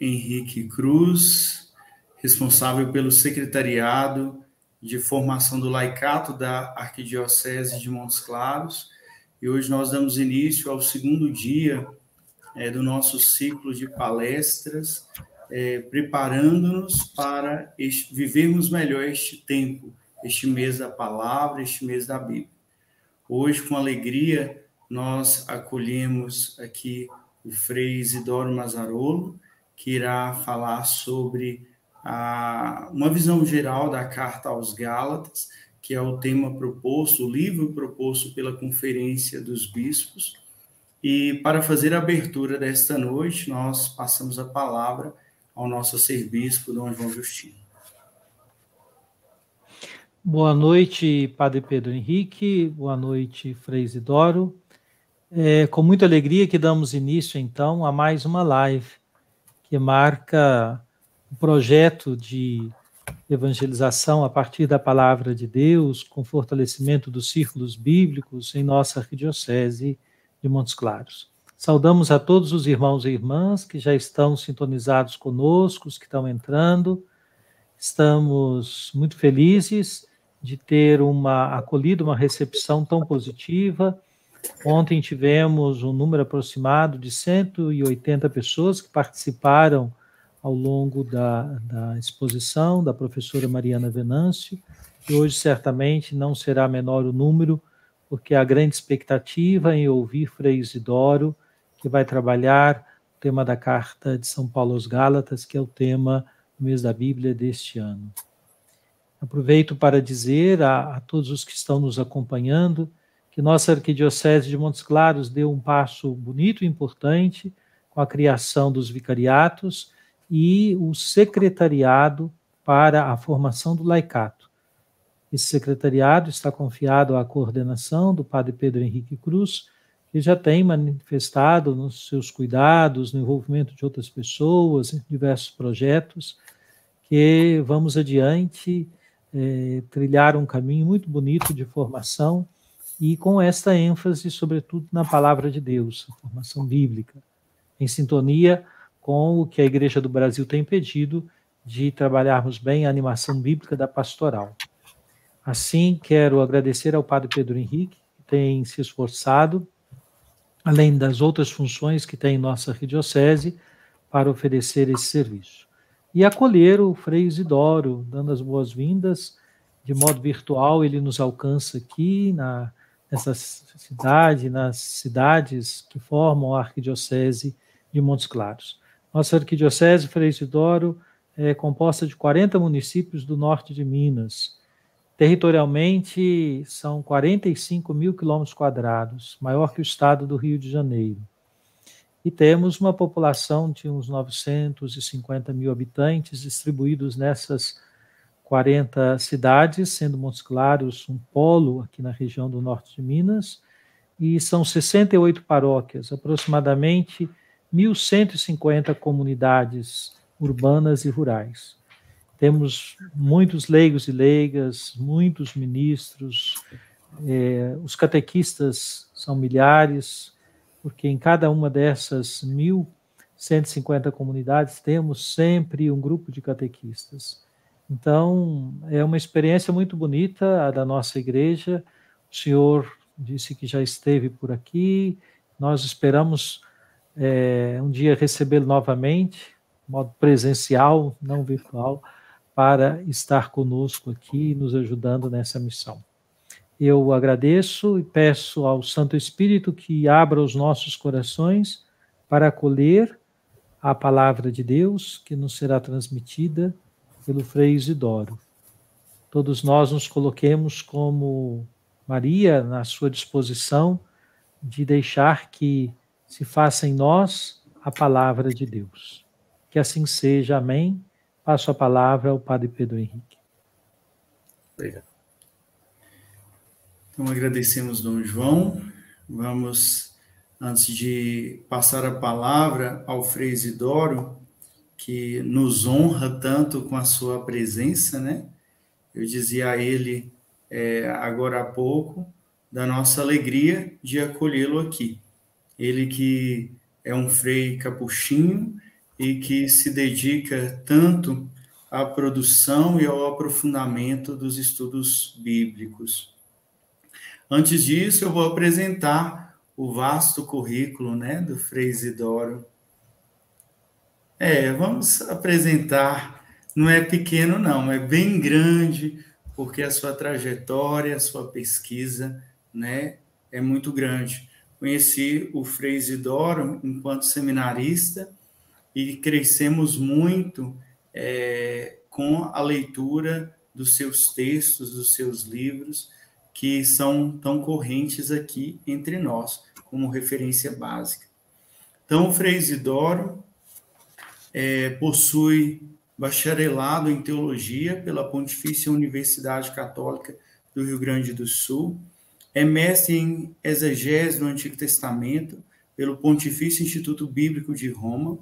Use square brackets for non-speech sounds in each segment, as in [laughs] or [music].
Henrique Cruz, responsável pelo secretariado de formação do laicato da Arquidiocese de Montes Claros. E hoje nós damos início ao segundo dia é, do nosso ciclo de palestras, é, preparando-nos para vivermos melhor este tempo, este mês da palavra, este mês da Bíblia. Hoje, com alegria, nós acolhemos aqui o Frei Isidoro Mazarolo, que irá falar sobre a, uma visão geral da Carta aos Gálatas, que é o tema proposto, o livro proposto pela Conferência dos Bispos. E para fazer a abertura desta noite, nós passamos a palavra ao nosso bispo, Dom João Justino. Boa noite, Padre Pedro Henrique, boa noite, Frei Isidoro. É com muita alegria que damos início, então, a mais uma live que marca o projeto de evangelização a partir da palavra de Deus, com fortalecimento dos círculos bíblicos em nossa arquidiocese de Montes Claros. Saudamos a todos os irmãos e irmãs que já estão sintonizados conosco, os que estão entrando. Estamos muito felizes de ter uma acolhido uma recepção tão positiva Ontem tivemos um número aproximado de 180 pessoas que participaram ao longo da, da exposição da professora Mariana Venâncio, e hoje certamente não será menor o número, porque a grande expectativa em ouvir Frei Isidoro, que vai trabalhar o tema da Carta de São Paulo aos Gálatas, que é o tema do mês da Bíblia deste ano. Aproveito para dizer a, a todos os que estão nos acompanhando que nossa Arquidiocese de Montes Claros deu um passo bonito e importante com a criação dos vicariatos e o secretariado para a formação do laicato. Esse secretariado está confiado à coordenação do padre Pedro Henrique Cruz, que já tem manifestado nos seus cuidados, no envolvimento de outras pessoas, em diversos projetos, que vamos adiante eh, trilhar um caminho muito bonito de formação e com esta ênfase, sobretudo, na palavra de Deus, a formação bíblica, em sintonia com o que a Igreja do Brasil tem pedido de trabalharmos bem a animação bíblica da pastoral. Assim, quero agradecer ao Padre Pedro Henrique, que tem se esforçado, além das outras funções que tem em nossa arquidiocese, para oferecer esse serviço. E acolher o Frei Isidoro, dando as boas-vindas, de modo virtual, ele nos alcança aqui na nessa cidade, nas cidades que formam a Arquidiocese de Montes Claros. Nossa Arquidiocese, Frei Isidoro, é composta de 40 municípios do norte de Minas. Territorialmente, são 45 mil quilômetros quadrados, maior que o estado do Rio de Janeiro. E temos uma população de uns 950 mil habitantes distribuídos nessas 40 cidades, sendo Montes Claros um polo aqui na região do norte de Minas, e são 68 paróquias, aproximadamente 1.150 comunidades urbanas e rurais. Temos muitos leigos e leigas, muitos ministros, é, os catequistas são milhares, porque em cada uma dessas 1.150 comunidades temos sempre um grupo de catequistas. Então, é uma experiência muito bonita a da nossa igreja. O senhor disse que já esteve por aqui. Nós esperamos é, um dia recebê-lo novamente, modo presencial, não virtual, para estar conosco aqui, nos ajudando nessa missão. Eu agradeço e peço ao Santo Espírito que abra os nossos corações para acolher a palavra de Deus que nos será transmitida pelo Frei Isidoro. Todos nós nos coloquemos como Maria na sua disposição de deixar que se faça em nós a palavra de Deus. Que assim seja. Amém. Passo a palavra ao Padre Pedro Henrique. Obrigado. Então agradecemos Dom João. Vamos, antes de passar a palavra ao Frei Isidoro, que nos honra tanto com a sua presença, né? Eu dizia a ele é, agora há pouco da nossa alegria de acolhê-lo aqui. Ele que é um frei capuchinho e que se dedica tanto à produção e ao aprofundamento dos estudos bíblicos. Antes disso, eu vou apresentar o vasto currículo né, do Frei Isidoro é, vamos apresentar. Não é pequeno, não, é bem grande, porque a sua trajetória, a sua pesquisa, né, é muito grande. Conheci o Frei Isidoro enquanto seminarista e crescemos muito é, com a leitura dos seus textos, dos seus livros, que são tão correntes aqui entre nós, como referência básica. Então, o Frei Isidoro é, possui bacharelado em teologia pela Pontifícia Universidade Católica do Rio Grande do Sul, é mestre em exegese do Antigo Testamento pelo Pontifício Instituto Bíblico de Roma,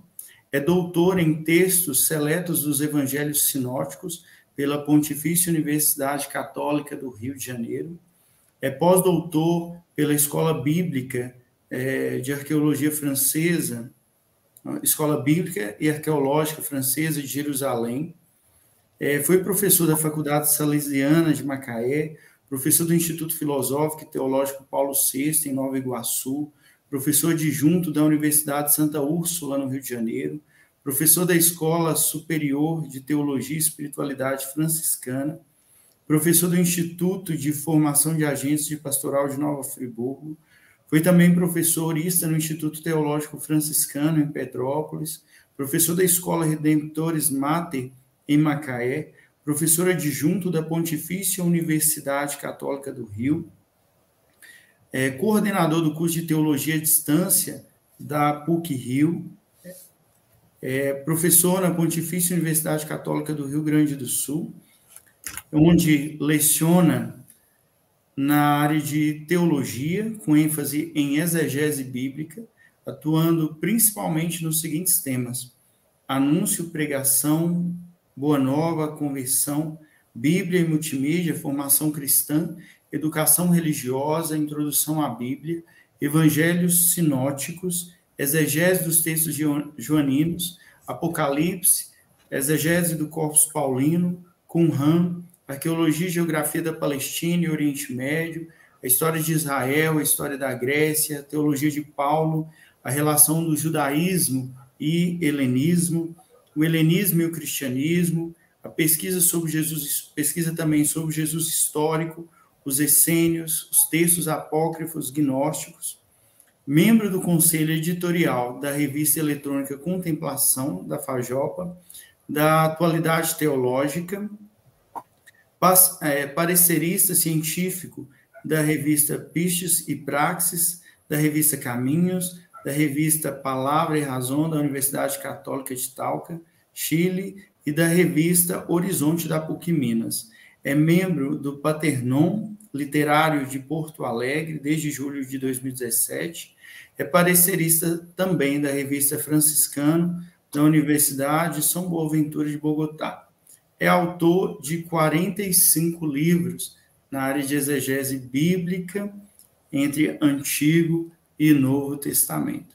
é doutor em textos seletos dos evangelhos sinóticos pela Pontifícia Universidade Católica do Rio de Janeiro, é pós-doutor pela Escola Bíblica é, de Arqueologia Francesa Escola Bíblica e Arqueológica Francesa de Jerusalém. É, foi professor da Faculdade Salesiana de Macaé, professor do Instituto Filosófico e Teológico Paulo VI, em Nova Iguaçu, professor adjunto da Universidade Santa Úrsula, no Rio de Janeiro, professor da Escola Superior de Teologia e Espiritualidade Franciscana, professor do Instituto de Formação de Agentes de Pastoral de Nova Friburgo, foi também professorista no Instituto Teológico Franciscano, em Petrópolis, professor da Escola Redemptores Mater, em Macaé, professor adjunto da Pontifícia Universidade Católica do Rio, é, coordenador do curso de Teologia à Distância da PUC-Rio, é, professor na Pontifícia Universidade Católica do Rio Grande do Sul, onde leciona na área de teologia, com ênfase em exegese bíblica, atuando principalmente nos seguintes temas: anúncio, pregação, boa nova, conversão, Bíblia e multimídia, formação cristã, educação religiosa, introdução à Bíblia, evangelhos sinóticos, exegese dos textos joaninos, Apocalipse, exegese do Corpus Paulino, Qumran, arqueologia e geografia da Palestina e Oriente Médio, a história de Israel, a história da Grécia, a teologia de Paulo, a relação do judaísmo e helenismo, o helenismo e o cristianismo, a pesquisa sobre Jesus, pesquisa também sobre Jesus histórico, os essênios, os textos apócrifos gnósticos, membro do conselho editorial da revista eletrônica Contemplação da Fajopa, da Atualidade Teológica, é, parecerista científico da revista Pistes e Praxis, da revista Caminhos, da revista Palavra e Razão da Universidade Católica de Talca, Chile, e da revista Horizonte da PUC Minas. É membro do Paternon Literário de Porto Alegre desde julho de 2017. É parecerista também da revista Franciscano da Universidade São Boaventura de Bogotá é autor de 45 livros na área de exegese bíblica entre Antigo e Novo Testamento.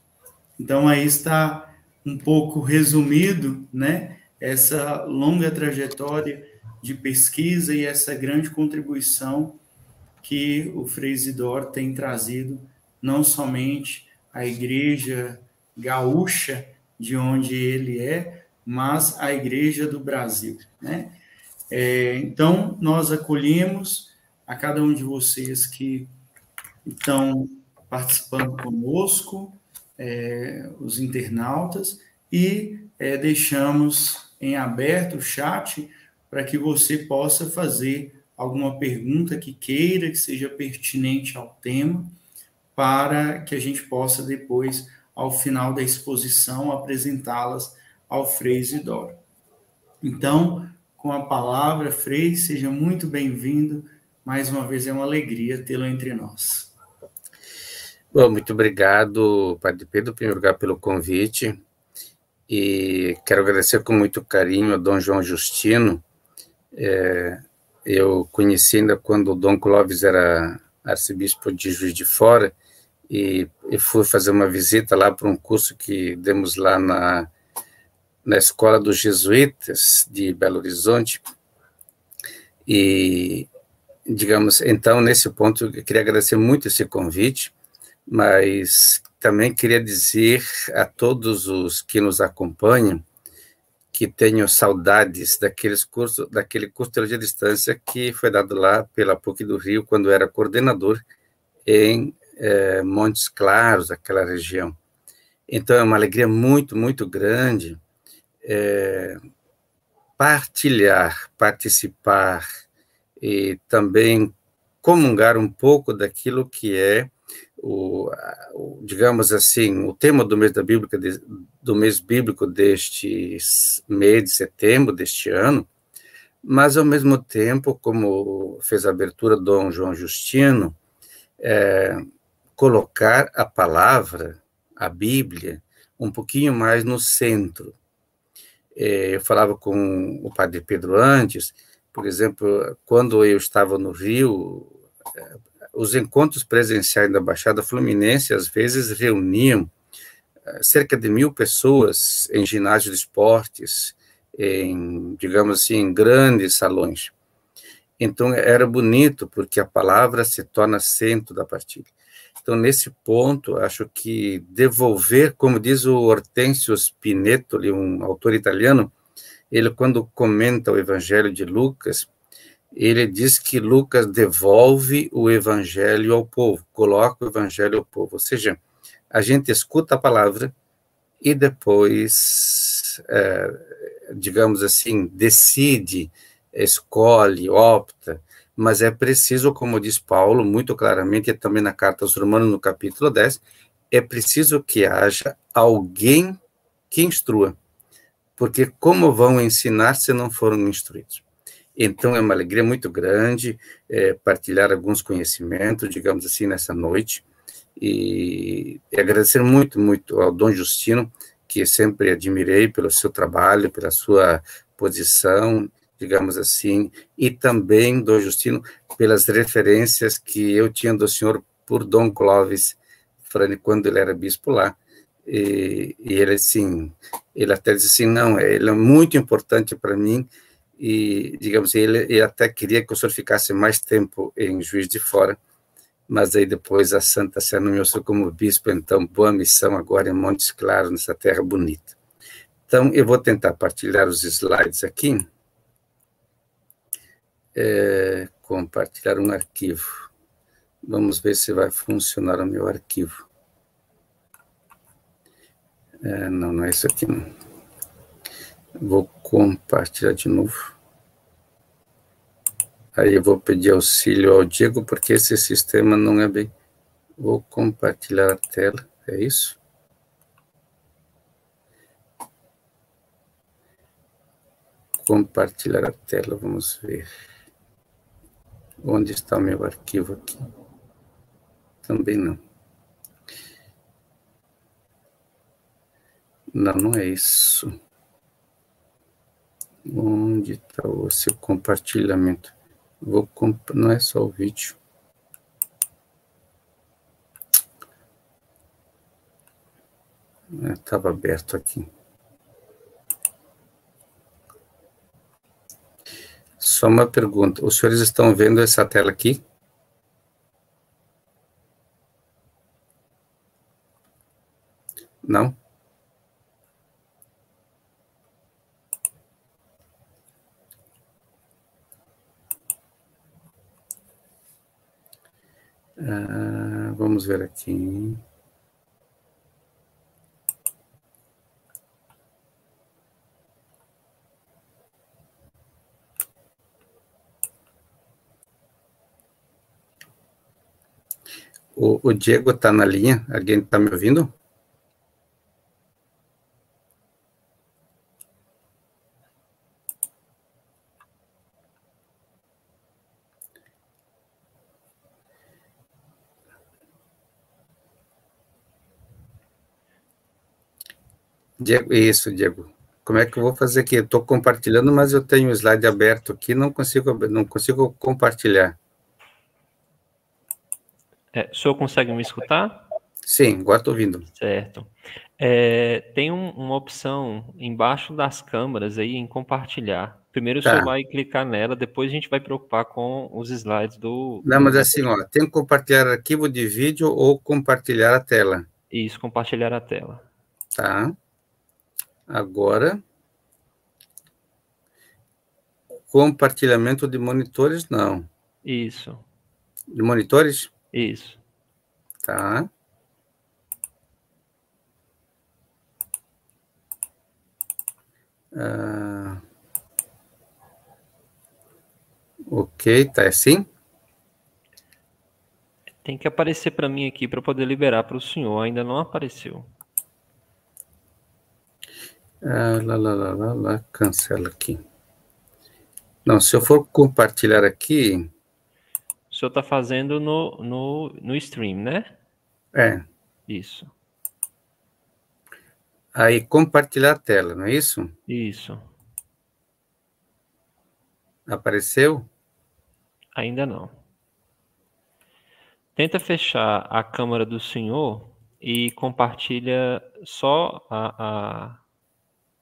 Então aí está um pouco resumido, né, essa longa trajetória de pesquisa e essa grande contribuição que o Frei Isidoro tem trazido não somente à igreja gaúcha de onde ele é, mas a Igreja do Brasil. Né? É, então, nós acolhemos a cada um de vocês que estão participando conosco, é, os internautas, e é, deixamos em aberto o chat para que você possa fazer alguma pergunta que queira, que seja pertinente ao tema, para que a gente possa depois, ao final da exposição, apresentá-las ao Frei Isidoro. Então, com a palavra, Frei, seja muito bem-vindo. Mais uma vez é uma alegria tê-lo entre nós. Bom, muito obrigado, Padre Pedro, em primeiro lugar, pelo convite. E quero agradecer com muito carinho a Dom João Justino. É, eu conheci ainda quando o Dom Clóvis era arcebispo de Juiz de Fora, e, e fui fazer uma visita lá para um curso que demos lá na na escola dos jesuítas de Belo Horizonte. E, digamos, então, nesse ponto, eu queria agradecer muito esse convite, mas também queria dizer a todos os que nos acompanham que tenho saudades daqueles cursos, daquele curso de teologia à distância que foi dado lá pela PUC do Rio quando era coordenador em eh, Montes Claros, aquela região. Então é uma alegria muito, muito grande é, partilhar, participar e também comungar um pouco daquilo que é o, digamos assim, o tema do mês da Bíblia, do mês bíblico deste mês de setembro deste ano, mas ao mesmo tempo, como fez a abertura Dom João Justino, é, colocar a palavra, a Bíblia, um pouquinho mais no centro, eh, eu falava com o padre Pedro antes, por exemplo, quando eu estava no Rio, eh, os encontros presenciais da Baixada Fluminense às vezes reuniam eh, cerca de mil pessoas em ginásios de esportes, em, digamos assim, em grandes salões. Então era bonito, porque a palavra se torna centro da partilha. Então, nesse ponto, acho que devolver, como diz o Hortêncio Spinetto, um autor italiano, ele, quando comenta o Evangelho de Lucas, ele diz que Lucas devolve o Evangelho ao povo, coloca o Evangelho ao povo. Ou seja, a gente escuta a palavra e depois, é, digamos assim, decide, escolhe, opta mas é preciso, como diz Paulo muito claramente, e também na carta aos Romanos, no capítulo 10, é preciso que haja alguém que instrua, porque como vão ensinar se não foram instruídos? Então é uma alegria muito grande é, partilhar alguns conhecimentos, digamos assim, nessa noite, e, e agradecer muito, muito ao Dom Justino, que sempre admirei pelo seu trabalho, pela sua posição digamos assim, e também do Justino pelas referências que eu tinha do senhor por Dom Clóvis quando ele era bispo lá. E, e ele assim, ele até disse assim, não, ele é muito importante para mim e digamos ele, ele até queria que o senhor ficasse mais tempo em Juiz de Fora, mas aí depois a Santa Sé nomeou o senhor como bispo, então boa missão agora em Montes Claros, nessa terra bonita. Então eu vou tentar partilhar os slides aqui é, compartilhar um arquivo. Vamos ver se vai funcionar o meu arquivo. É, não, não é isso aqui. Não. Vou compartilhar de novo. Aí eu vou pedir auxílio ao Diego, porque esse sistema não é bem... Vou compartilhar a tela, é isso? Compartilhar a tela, vamos ver. Onde está o meu arquivo aqui? Também não. Não, não é isso. Onde está o seu compartilhamento? Vou comp não é só o vídeo. Estava é, aberto aqui. Só uma pergunta: os senhores estão vendo essa tela aqui? Não? Uh, vamos ver aqui. O, o Diego está na linha. Alguém está me ouvindo? Diego, isso, Diego. Como é que eu vou fazer aqui? Estou compartilhando, mas eu tenho o slide aberto aqui, não consigo, não consigo compartilhar. É, o senhor consegue me escutar? Sim, agora estou ouvindo. Certo. É, tem um, uma opção embaixo das câmeras aí em compartilhar. Primeiro tá. o senhor tá. vai clicar nela, depois a gente vai preocupar com os slides do. Não, mas assim, ó, tem que compartilhar arquivo de vídeo ou compartilhar a tela. Isso, compartilhar a tela. Tá. Agora. Compartilhamento de monitores, não. Isso. De monitores? Isso. Tá. Ah, ok, tá é assim? Tem que aparecer para mim aqui para poder liberar para o senhor. Ainda não apareceu. Ah, lá, lá, lá, lá, lá, cancela aqui. Não, se eu for compartilhar aqui, senhor está fazendo no, no, no stream, né? É. Isso. Aí compartilhar a tela, não é isso? Isso. Apareceu? Ainda não. Tenta fechar a câmera do senhor e compartilha só a, a,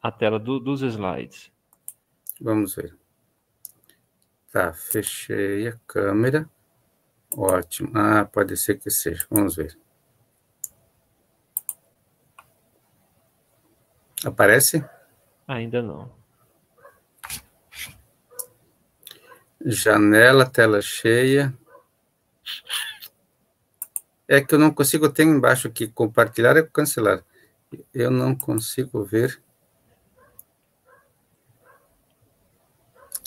a tela do, dos slides. Vamos ver. Tá, fechei a câmera. Ótimo. Ah, pode ser que seja. Vamos ver. Aparece? Ainda não. Janela, tela cheia. É que eu não consigo, tem embaixo aqui compartilhar e é cancelar. Eu não consigo ver.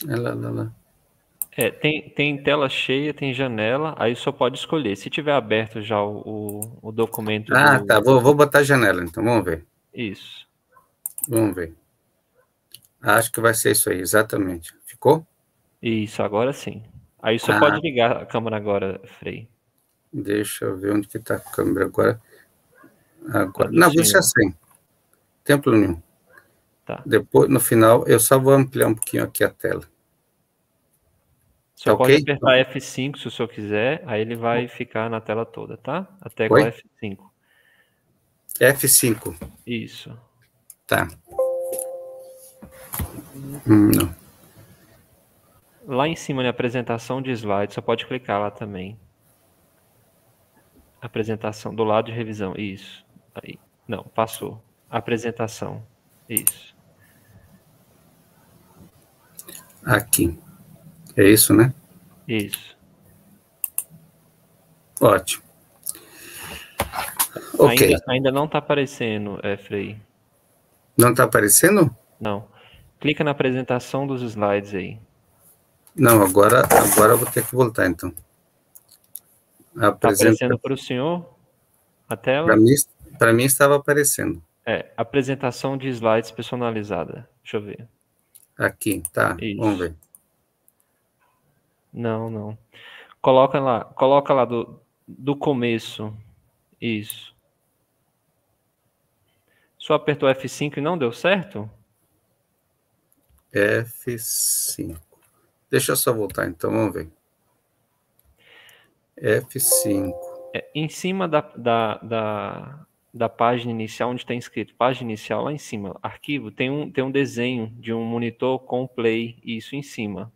Lá, lá, lá. É, tem, tem tela cheia, tem janela, aí só pode escolher. Se tiver aberto já o, o, o documento. Ah, do... tá. Vou, vou botar janela, então. Vamos ver. Isso. Vamos ver. Acho que vai ser isso aí, exatamente. Ficou? Isso, agora sim. Aí só ah. pode ligar a câmera agora, Frei. Deixa eu ver onde que está a câmera agora. agora. Tá Não, deixa assim. Templo nenhum. Tá. Depois, no final, eu só vou ampliar um pouquinho aqui a tela. Só tá pode okay? apertar F5 se o senhor quiser, aí ele vai ficar na tela toda, tá? Até com F5. F5. Isso. Tá. Hum, não. Lá em cima, na né, apresentação de slides, só pode clicar lá também. Apresentação, do lado de revisão, isso. Aí. Não, passou. Apresentação, isso. Aqui. É isso, né? Isso. Ótimo. Ok. Ainda, ainda não está aparecendo, é, Frei. Não está aparecendo? Não. Clica na apresentação dos slides aí. Não, agora, agora eu vou ter que voltar, então. Tá Apresenta... aparecendo para o senhor a tela? Para mim, mim estava aparecendo. É, apresentação de slides personalizada. Deixa eu ver. Aqui, tá. Isso. Vamos ver. Não, não. Coloca lá, coloca lá do, do começo. Isso. Só apertou F5 e não deu certo? F5. Deixa eu só voltar então, vamos ver. F5. É, em cima da, da, da, da, página inicial, onde está escrito página inicial, lá em cima, arquivo, tem um, tem um desenho de um monitor com play, isso em cima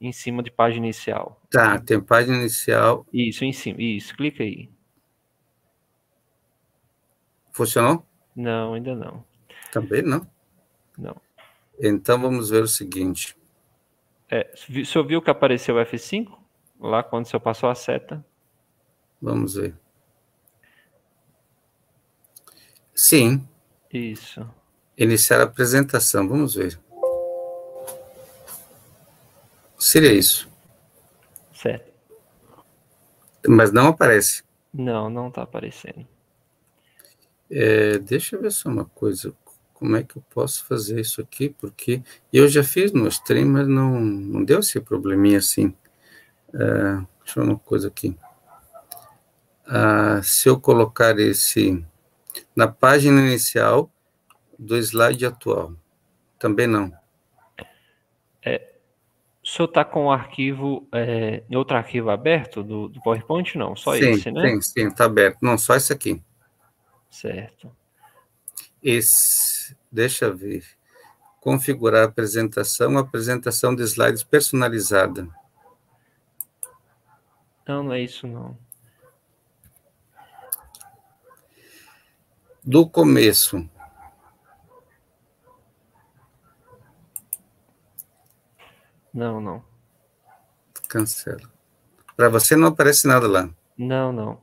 em cima de página inicial. Tá, tem página inicial. Isso, em cima. Isso, clica aí. Funcionou? Não, ainda não. Também não? Não. Então vamos ver o seguinte. É, o senhor viu que apareceu F5? Lá quando o senhor passou a seta? Vamos ver. Sim. Isso. Iniciar a apresentação, vamos ver. Seria isso. Certo. Mas não aparece. Não, não está aparecendo. É, deixa eu ver só uma coisa. Como é que eu posso fazer isso aqui? Porque eu já fiz no stream, mas não, não deu esse probleminha assim. Uh, deixa eu ver uma coisa aqui. Ah, se eu colocar esse na página inicial do slide atual, também não. É, o senhor está com o arquivo, é, outro arquivo aberto do, do, PowerPoint? Não, só sim, esse, né? Sim, sim, está aberto. Não, só esse aqui. Certo. Esse, deixa eu ver. Configurar a apresentação, apresentação de slides personalizada. Não, não é isso, não. Do começo, Não, não. Cancela. Para você não aparece nada lá. Não, não.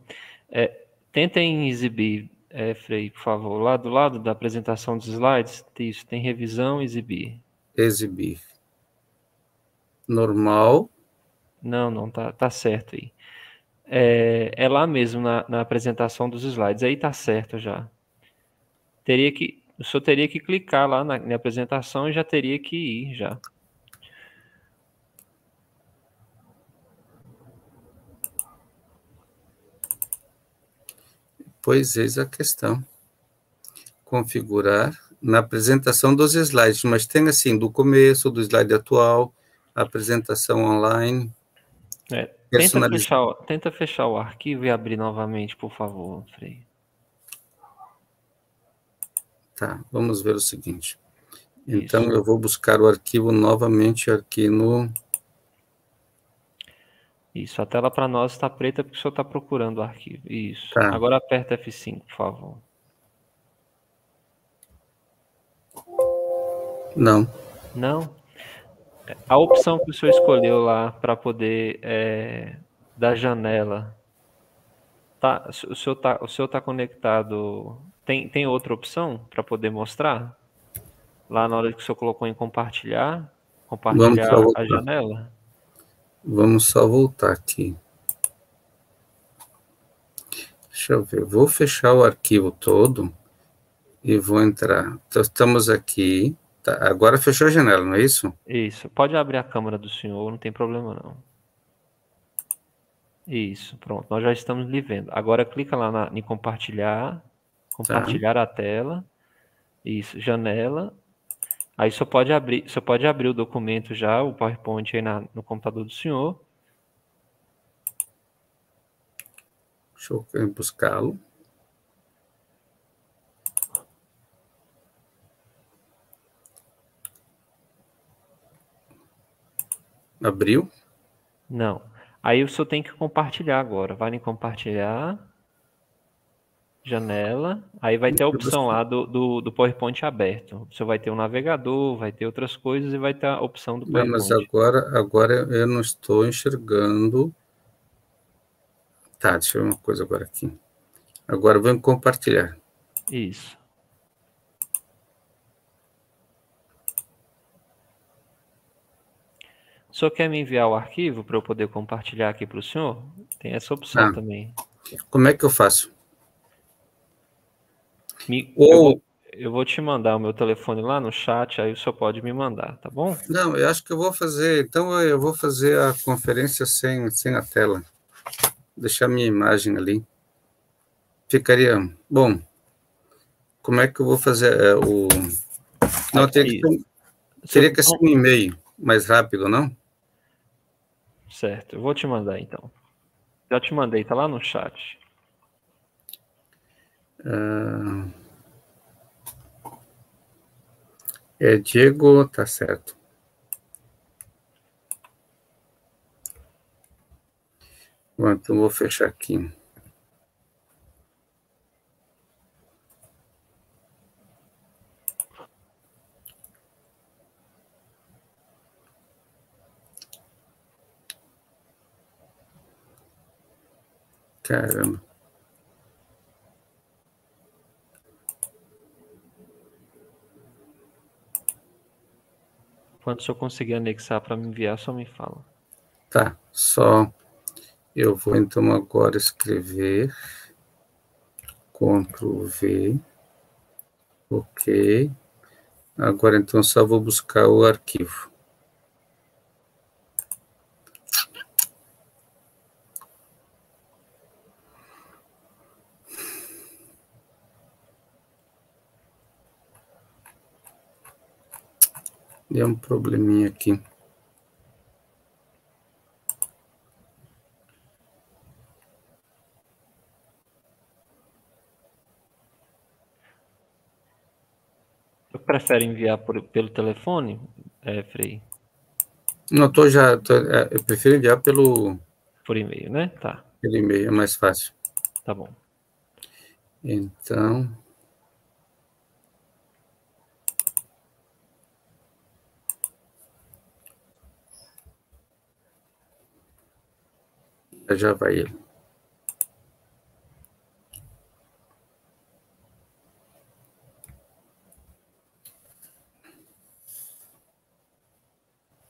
É, tentem exibir, é, Frei, por favor, lá do lado da apresentação dos slides, isso, tem revisão, exibir. Exibir. Normal. Não, não, tá, tá certo aí. É, é lá mesmo, na, na apresentação dos slides, aí tá certo já. Teria que, o senhor teria que clicar lá na, na apresentação e já teria que ir já. Pois eis a questão. Configurar na apresentação dos slides, mas tem assim, do começo, do slide atual, apresentação online. É, tenta, fechar, tenta fechar o arquivo e abrir novamente, por favor, Frei. Tá, vamos ver o seguinte. Então, Isso. eu vou buscar o arquivo novamente aqui no isso, a tela para nós está preta porque o senhor está procurando o arquivo. Isso. Tá. Agora aperta F5, por favor. Não. Não? A opção que o senhor escolheu lá para poder é, da janela, tá? O senhor tá, o senhor tá conectado? Tem, tem outra opção para poder mostrar? Lá na hora que o senhor colocou em compartilhar, compartilhar a janela. Vamos só voltar aqui. Deixa eu ver, vou fechar o arquivo todo e vou entrar. Então, estamos aqui. Tá, agora fechou a janela, não é isso? Isso. Pode abrir a câmera do senhor, não tem problema não. Isso, pronto. Nós já estamos lhe vendo. Agora clica lá na, em compartilhar, tá. compartilhar tá. a tela. Isso, janela. Aí você pode abrir, você pode abrir o documento já, o PowerPoint aí na, no computador do senhor. Deixa eu eh, buscá-lo. Abriu? Não. Aí o senhor tem que compartilhar agora. Vai em compartilhar janela, aí vai ter a opção lá do, do, do, PowerPoint aberto. Você vai ter um navegador, vai ter outras coisas e vai ter a opção do PowerPoint. Não, mas agora, agora eu não estou enxergando. Tá, deixa eu ver uma coisa agora aqui. Agora vamos compartilhar. Isso. O senhor quer me enviar o arquivo para eu poder compartilhar aqui para o senhor? Tem essa opção ah, também. Como é que eu faço? Me, Ou... eu, vou, eu, vou, te mandar o meu telefone lá no chat, aí o senhor pode me mandar, tá bom? Não, eu acho que eu vou fazer. Então eu vou fazer a conferência sem, sem a tela. Deixar minha imagem ali. Ficaria. Bom, como é que eu vou fazer é, o. Não, teria que, teria que ser um e-mail mais rápido, não? Certo, eu vou te mandar então. Já te mandei, tá lá no chat. É, é Diego, tá certo. Bom, então vou fechar aqui. Caramba. Quando eu conseguir anexar para me enviar, só me fala. Tá, só eu vou então agora escrever Ctrl V. OK. Agora então só vou buscar o arquivo. Deu um probleminha aqui. Eu prefiro enviar por, pelo telefone, é, Frei? Não, tô já. Tô, é, eu prefiro enviar pelo. Por e-mail, né? Tá. Pelo e-mail, é mais fácil. Tá bom. Então. Já vai ele.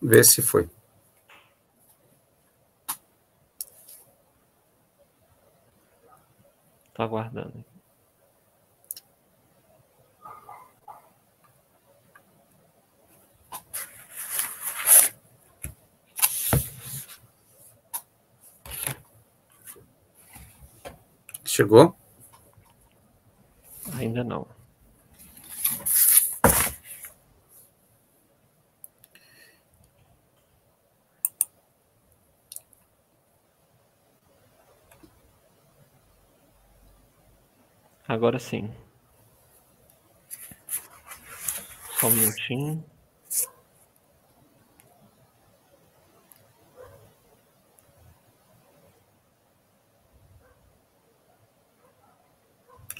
Vê se foi. Tá aguardando. Chegou? Ainda não. Agora sim. Só um minutinho.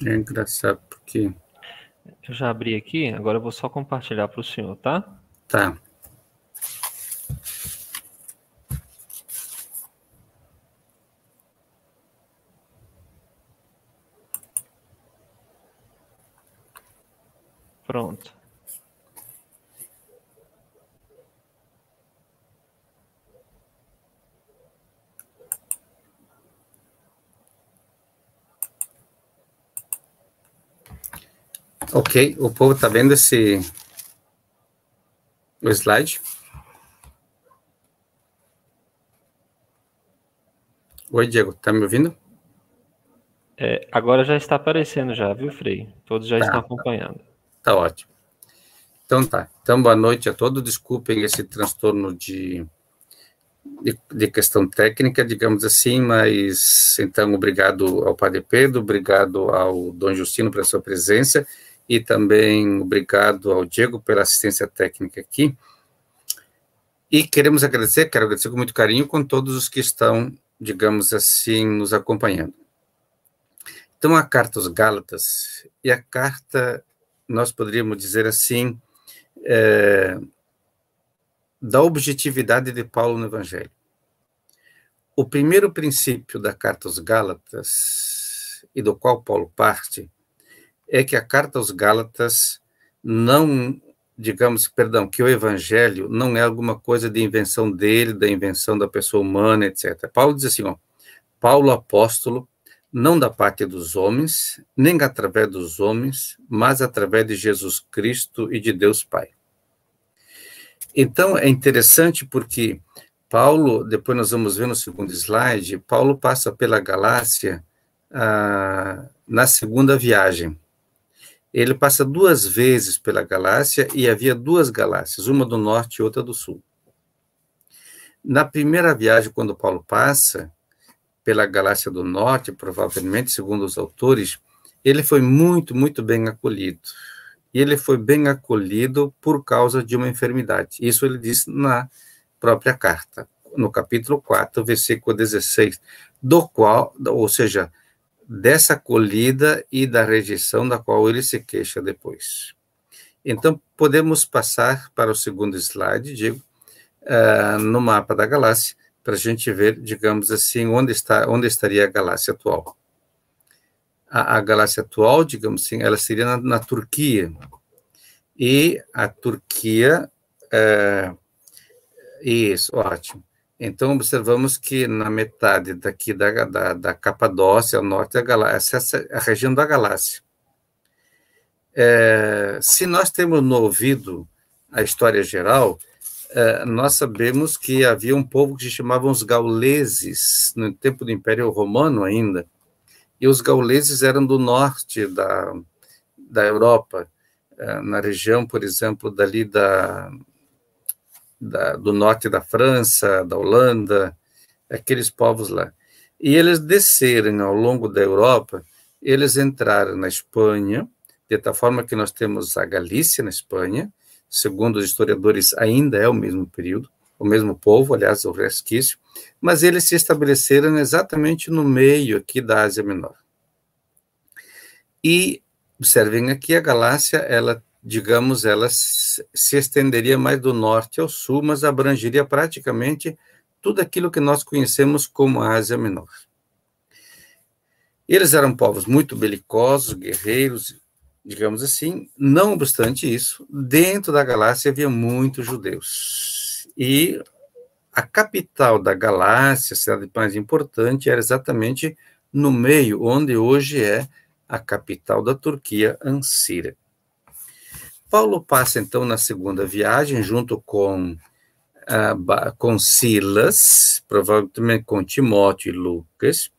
É engraçado porque. Eu já abri aqui, agora eu vou só compartilhar para o senhor, tá? Tá. Pronto. Ok, o povo está vendo esse o slide? Oi, Diego, tá me ouvindo? É, agora já está aparecendo já, viu, Frei? Todos já tá, estão tá. acompanhando. Está tá ótimo. Então tá. Então, boa noite a todos. Desculpem esse transtorno de, de, de, questão técnica, digamos assim, mas então obrigado ao Padre Pedro, obrigado ao Dom Justino pela sua presença e também obrigado ao Diego pela assistência técnica aqui. E queremos agradecer, quero agradecer com muito carinho com todos os que estão, digamos assim, nos acompanhando. Então, a carta aos Gálatas, e a carta, nós poderíamos dizer assim, é, da objetividade de Paulo no Evangelho. O primeiro princípio da carta aos Gálatas, e do qual Paulo parte, é que a carta aos Gálatas não, digamos, perdão, que o evangelho não é alguma coisa de invenção dele, da invenção da pessoa humana, etc. Paulo diz assim, ó, Paulo apóstolo, não da parte dos homens, nem através dos homens, mas através de Jesus Cristo e de Deus Pai. Então é interessante porque Paulo, depois nós vamos ver no segundo slide, Paulo passa pela Galácia ah, na segunda viagem ele passa duas vezes pela galáxia e havia duas galáxias, uma do norte e outra do sul. Na primeira viagem, quando Paulo passa pela galáxia do norte, provavelmente, segundo os autores, ele foi muito, muito bem acolhido. E ele foi bem acolhido por causa de uma enfermidade. Isso ele diz na própria carta, no capítulo 4, versículo 16, do qual, ou seja, dessa colhida e da rejeição da qual ele se queixa depois. Então, podemos passar para o segundo slide, digo, uh, no mapa da galáxia, para a gente ver, digamos assim, onde, está, onde estaria a galáxia atual. A, a galáxia atual, digamos assim, ela seria na, na Turquia. E a Turquia. Uh, isso, ótimo. Então, observamos que na metade daqui da, da, da Capadócia, ao norte da galáxia, essa é a região da galáxia. É, se nós temos no ouvido a história geral, é, nós sabemos que havia um povo que se chamavam os gauleses, no tempo do Império Romano ainda, e os gauleses eram do norte da, da Europa, é, na região, por exemplo, dali da, da, do norte da França, da Holanda, aqueles povos lá. E eles descerem ao longo da Europa, eles entraram na Espanha, de tal forma que nós temos a Galícia na Espanha, segundo os historiadores, ainda é o mesmo período, o mesmo povo, aliás, o resquício, mas eles se estabeleceram exatamente no meio aqui da Ásia Menor. E observem aqui a Galácia, ela, digamos, ela se estenderia mais do norte ao sul, mas abrangeria praticamente tudo aquilo que nós conhecemos como a Ásia Menor. Eles eram povos muito belicosos, guerreiros, digamos assim. Não obstante isso, dentro da galáxia havia muitos judeus. E a capital da galáxia, a cidade mais importante, era exatamente no meio, onde hoje é a capital da Turquia, Ancira. Paulo passa então na segunda viagem junto com ah, com Silas, provavelmente com Timóteo e Lucas.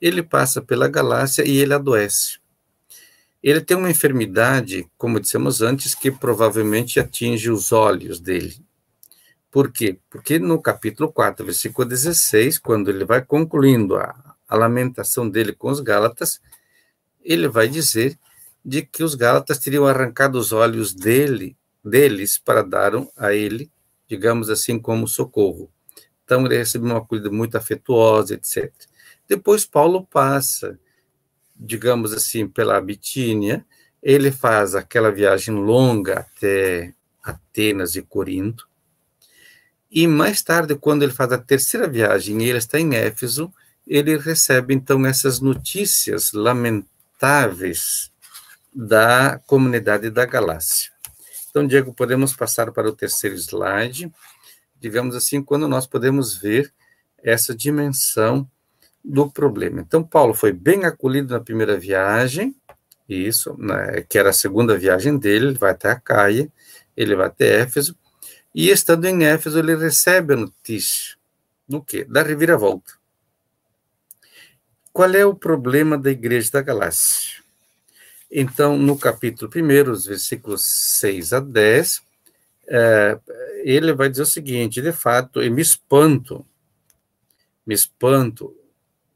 Ele passa pela Galácia e ele adoece. Ele tem uma enfermidade, como dissemos antes, que provavelmente atinge os olhos dele. Por quê? Porque no capítulo 4, versículo 16, quando ele vai concluindo a, a lamentação dele com os Gálatas, ele vai dizer de que os Gálatas teriam arrancado os olhos dele, deles para dar a ele, digamos assim, como socorro. Então ele recebeu uma acolhida muito afetuosa, etc. Depois Paulo passa, digamos assim, pela Abitínia, ele faz aquela viagem longa até Atenas e Corinto. E mais tarde, quando ele faz a terceira viagem e ele está em Éfeso, ele recebe então essas notícias lamentáveis da comunidade da galáxia. Então, Diego, podemos passar para o terceiro slide. Digamos assim, quando nós podemos ver essa dimensão do problema. Então, Paulo foi bem acolhido na primeira viagem, isso, né, que era a segunda viagem dele, ele vai até a Caia, ele vai até Éfeso, e estando em Éfeso, ele recebe a notícia do quê? Da reviravolta. Qual é o problema da igreja da galáxia? Então, no capítulo 1, os versículos 6 a 10, é, ele vai dizer o seguinte: de fato, e me espanto, me espanto,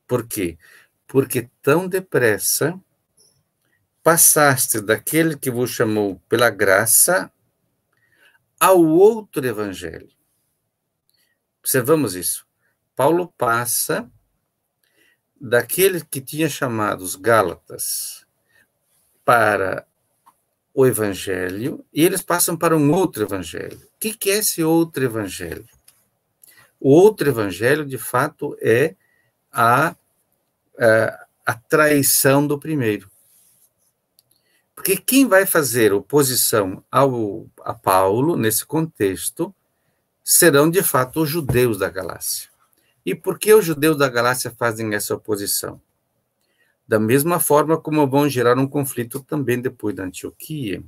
por quê? Porque tão depressa passaste daquele que vos chamou pela graça ao outro evangelho. Observamos isso. Paulo passa daquele que tinha chamado os Gálatas para o evangelho e eles passam para um outro evangelho. O que, é esse outro evangelho? O outro evangelho, de fato, é a, a, é, a traição do primeiro. Porque quem vai fazer oposição ao, a Paulo, nesse contexto, serão de fato os judeus da Galácia. E por que os judeus da Galácia fazem essa oposição? da mesma forma como vão gerar um conflito também depois da Antioquia.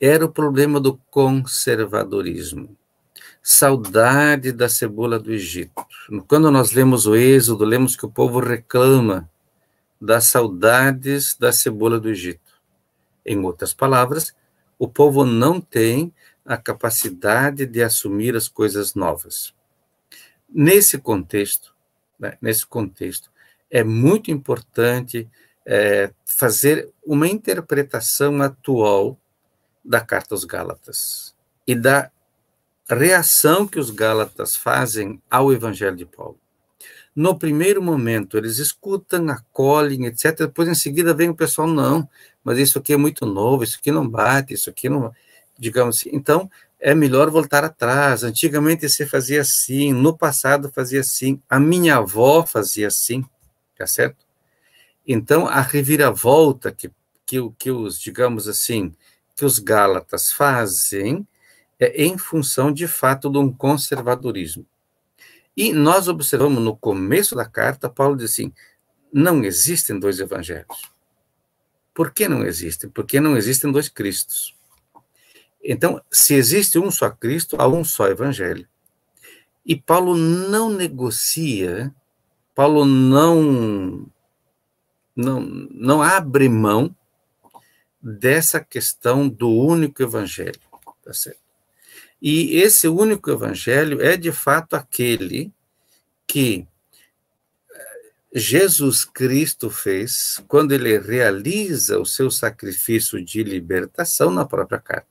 Era o problema do conservadorismo. Saudade da cebola do Egito. Quando nós lemos o Êxodo, lemos que o povo reclama das saudades da cebola do Egito. Em outras palavras, o povo não tem a capacidade de assumir as coisas novas. Nesse contexto, né, nesse contexto, é muito importante é, fazer uma interpretação atual da Carta aos Gálatas e da reação que os Gálatas fazem ao Evangelho de Paulo. No primeiro momento, eles escutam, acolhem, etc. Depois, em seguida, vem o pessoal, não, mas isso aqui é muito novo, isso aqui não bate, isso aqui não. Digamos assim. Então, é melhor voltar atrás. Antigamente você fazia assim, no passado fazia assim, a minha avó fazia assim tá certo? Então, a reviravolta que, que, que os, digamos assim, que os gálatas fazem é em função, de fato, de um conservadorismo. E nós observamos no começo da carta, Paulo diz assim, não existem dois evangelhos. Por que não existem? Porque não existem dois Cristos. Então, se existe um só Cristo, há um só Evangelho. E Paulo não negocia Paulo não, não, não abre mão dessa questão do único evangelho, tá certo? E esse único evangelho é de fato aquele que eh, Jesus Cristo fez quando ele realiza o seu sacrifício de libertação na própria carne.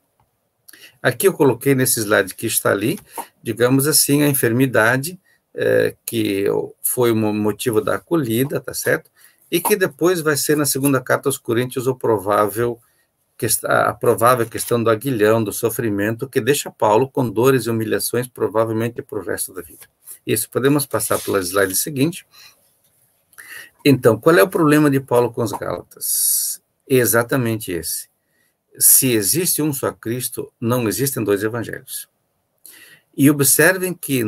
Aqui eu coloquei nesse slide que está ali, digamos assim, a enfermidade eh, que foi o motivo da acolhida, tá certo? E que depois vai ser na segunda carta aos Coríntios o provável que, a provável questão do aguilhão, do sofrimento, que deixa Paulo com dores e humilhações provavelmente para o resto da vida. Isso, podemos passar pela slide seguinte. Então, qual é o problema de Paulo com os Gálatas? Exatamente esse. Se existe um só Cristo, não existem dois evangelhos. E observem que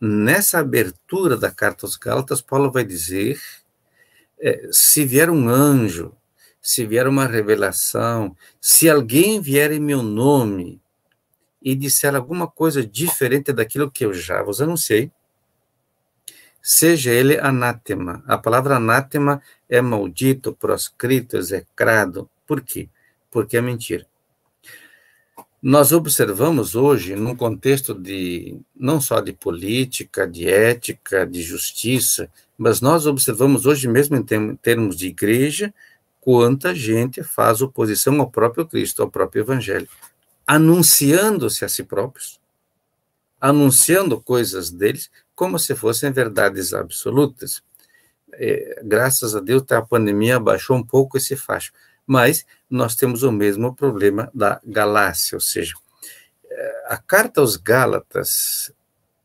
nessa abertura da carta aos Gálatas, Paulo vai dizer: é, se vier um anjo, se vier uma revelação, se alguém vier em meu nome e disser alguma coisa diferente daquilo que eu já vos anunciei, seja ele anátema. A palavra anátema é maldito, proscrito, execrado. Por quê? Porque é mentira. Nós observamos hoje, num contexto de não só de política, de ética, de justiça, mas nós observamos hoje mesmo em termos de igreja, quanta gente faz oposição ao próprio Cristo, ao próprio Evangelho, anunciando-se a si próprios, anunciando coisas deles como se fossem verdades absolutas. É, graças a Deus, tá, a pandemia abaixou um pouco esse facho, mas nós temos o mesmo problema da galáxia, ou seja, eh, a carta aos Gálatas,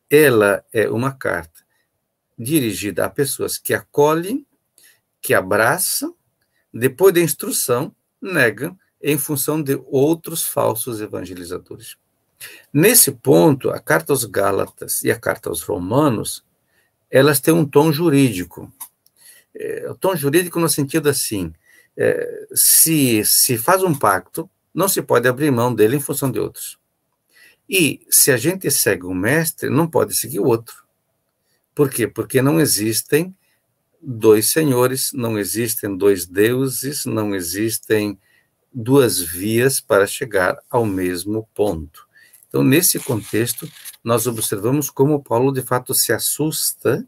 ela é uma carta dirigida a pessoas que acolhem, que abraçam, depois da instrução, negam em função de outros falsos evangelizadores. Nesse ponto, a carta aos Gálatas e a carta aos Romanos, elas têm um tom jurídico. É, o tom jurídico no sentido assim, é, se se faz um pacto, não se pode abrir mão dele em função de outros. E se a gente segue um mestre, não pode seguir o outro. Por quê? Porque não existem dois senhores, não existem dois deuses, não existem duas vias para chegar ao mesmo ponto. Então, nesse contexto, nós observamos como Paulo de fato se assusta,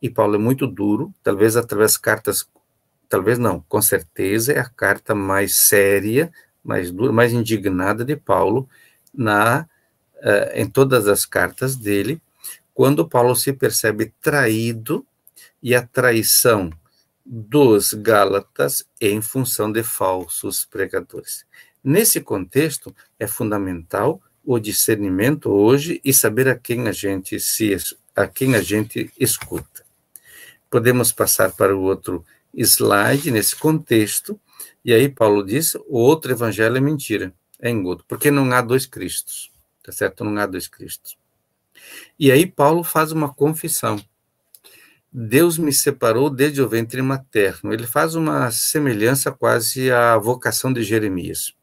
e Paulo é muito duro, talvez através de cartas talvez não, com certeza é a carta mais séria, mais dura, mais indignada de Paulo na uh, em todas as cartas dele, quando Paulo se percebe traído e a traição dos Gálatas em função de falsos pregadores. Nesse contexto, é fundamental o discernimento hoje e saber a quem a gente se a quem a gente escuta. Podemos passar para o outro slide, nesse contexto, e aí Paulo diz: o outro evangelho é mentira, é engodo, porque não há dois Cristos, tá certo? Não há dois Cristos. E aí Paulo faz uma confissão. Deus me separou desde o ventre materno. Ele faz uma semelhança quase à vocação de Jeremias.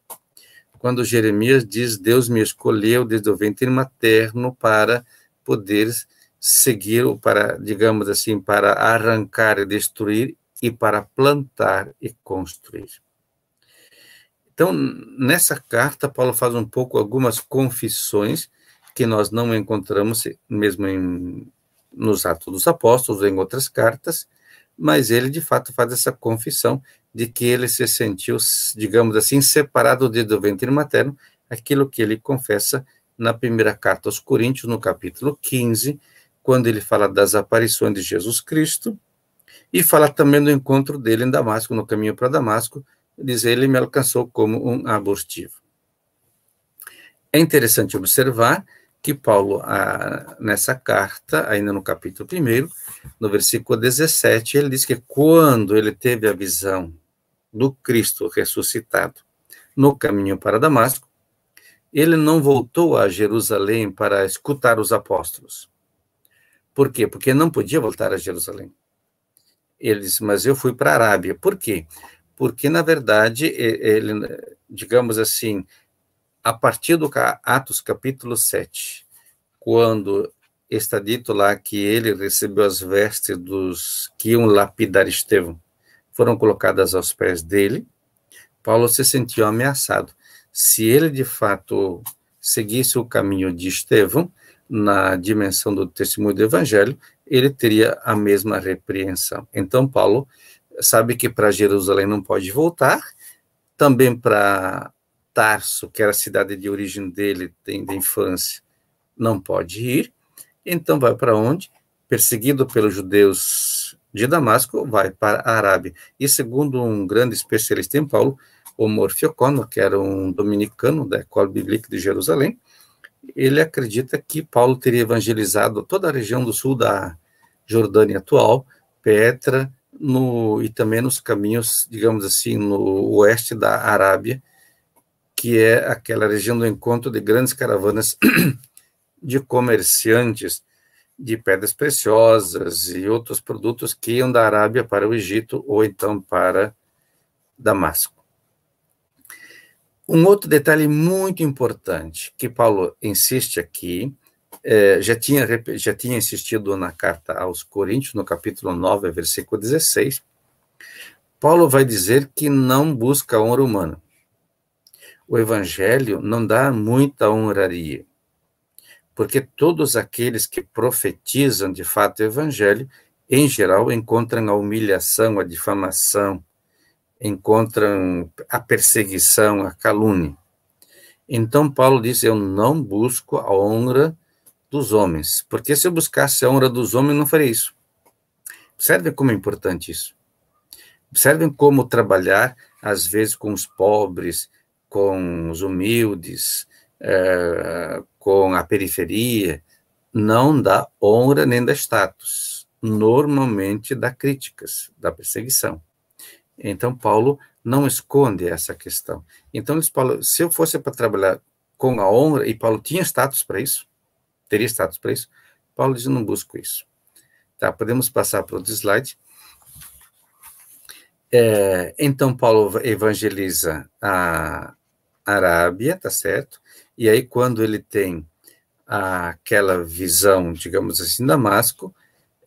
Quando Jeremias diz: Deus me escolheu desde o ventre materno para poder seguir, para, digamos assim, para arrancar e destruir e para plantar e construir. Então, nessa carta, Paulo faz um pouco algumas confissões que nós não encontramos mesmo em, nos Atos dos Apóstolos, em outras cartas, mas ele de fato faz essa confissão de que ele se sentiu, digamos assim, separado do ventre materno, aquilo que ele confessa na primeira carta aos Coríntios, no capítulo 15, quando ele fala das aparições de Jesus Cristo e fala também do encontro dele em Damasco, no caminho para Damasco, diz ele me alcançou como um abortivo. É interessante observar que Paulo, ah, nessa carta, ainda no capítulo 1, no versículo 17, ele diz que quando ele teve a visão do Cristo ressuscitado no caminho para Damasco, ele não voltou a Jerusalém para escutar os apóstolos. Por quê? Porque não podia voltar a Jerusalém. Ele disse, mas eu fui para a Arábia. Por quê? Porque, na verdade, ele, digamos assim, a partir do Atos capítulo 7, quando está dito lá que ele recebeu as vestes dos que iam lapidar Estevão, foram colocadas aos pés dele, Paulo se sentiu ameaçado. Se ele de fato seguisse o caminho de Estevão, na dimensão do testemunho do evangelho, ele teria a mesma repreensão. Então, Paulo sabe que para Jerusalém não pode voltar, também para Tarso, que era a cidade de origem dele, de, de infância, não pode ir. Então, vai para onde? Perseguido pelos judeus de Damasco, vai para a Arábia. E segundo um grande especialista em Paulo, o Morfiocono, que era um dominicano da Escola Bíblica de Jerusalém, ele acredita que Paulo teria evangelizado toda a região do sul da Jordânia atual, Petra, no, e também nos caminhos, digamos assim, no oeste da Arábia, que é aquela região do encontro de grandes caravanas [clears throat] de comerciantes de pedras preciosas e outros produtos que iam da Arábia para o Egito ou então para Damasco. Um outro detalhe muito importante que Paulo insiste aqui, é, já, tinha, já tinha insistido na carta aos Coríntios, no capítulo 9, versículo 16, Paulo vai dizer que não busca honra humana. O evangelho não dá muita honraria, porque todos aqueles que profetizam de fato o evangelho, em geral, encontram a humilhação, a difamação, encontram a perseguição, a calúnia. Então Paulo diz: Eu não busco a honra dos homens, porque se eu buscasse a honra dos homens, não faria isso. Observem como é importante isso. Observem como trabalhar, às vezes, com os pobres, com os humildes, é, com a periferia, não dá honra nem dá status. Normalmente dá críticas, dá perseguição. Então, Paulo não esconde essa questão. Então, eles falam, se eu fosse para trabalhar com a honra, e Paulo tinha status para isso, teria status para isso, Paulo diz, não busco isso. Tá, podemos passar para outro slide. É, então, Paulo evangeliza a Arábia, tá certo? E aí, quando ele tem aquela visão, digamos assim, Damasco,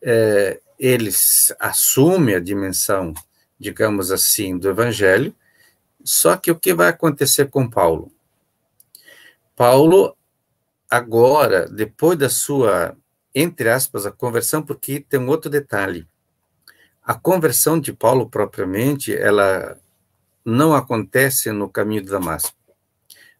é, ele assume a dimensão digamos assim, do Evangelho, só que o que vai acontecer com Paulo? Paulo, agora, depois da sua, entre aspas, a conversão, porque tem um outro detalhe. A conversão de Paulo, propriamente, ela não acontece no caminho de Damasco.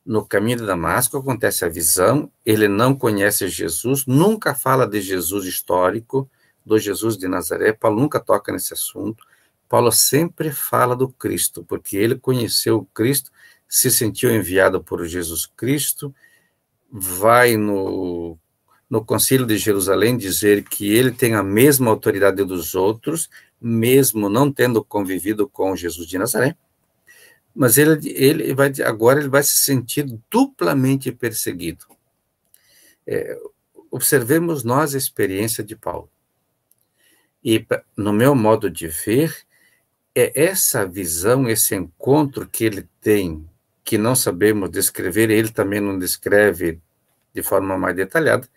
No caminho de Damasco acontece a visão, ele não conhece Jesus, nunca fala de Jesus histórico, do Jesus de Nazaré, Paulo nunca toca nesse assunto. Paulo sempre fala do Cristo, porque ele conheceu o Cristo, se sentiu enviado por Jesus Cristo, vai no, no Concílio de Jerusalém dizer que ele tem a mesma autoridade dos outros, mesmo não tendo convivido com Jesus de Nazaré. Mas ele, ele vai agora ele vai se sentir duplamente perseguido. É, observemos nós a experiência de Paulo. E no meu modo de ver, é essa visão, esse encontro que ele tem, que não sabemos descrever, ele também não descreve de forma mais detalhada,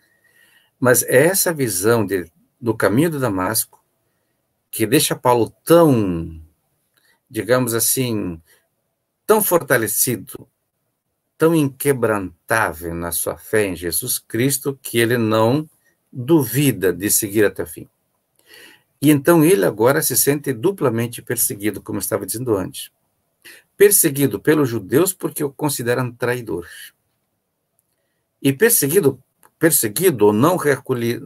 mas é essa visão de, do caminho do Damasco que deixa Paulo tão, digamos assim, tão fortalecido, tão inquebrantável na sua fé em Jesus Cristo, que ele não duvida de seguir até o fim. E então ele agora se sente duplamente perseguido, como eu estava dizendo antes. Perseguido pelos judeus porque o consideram traidor. E perseguido, perseguido ou não,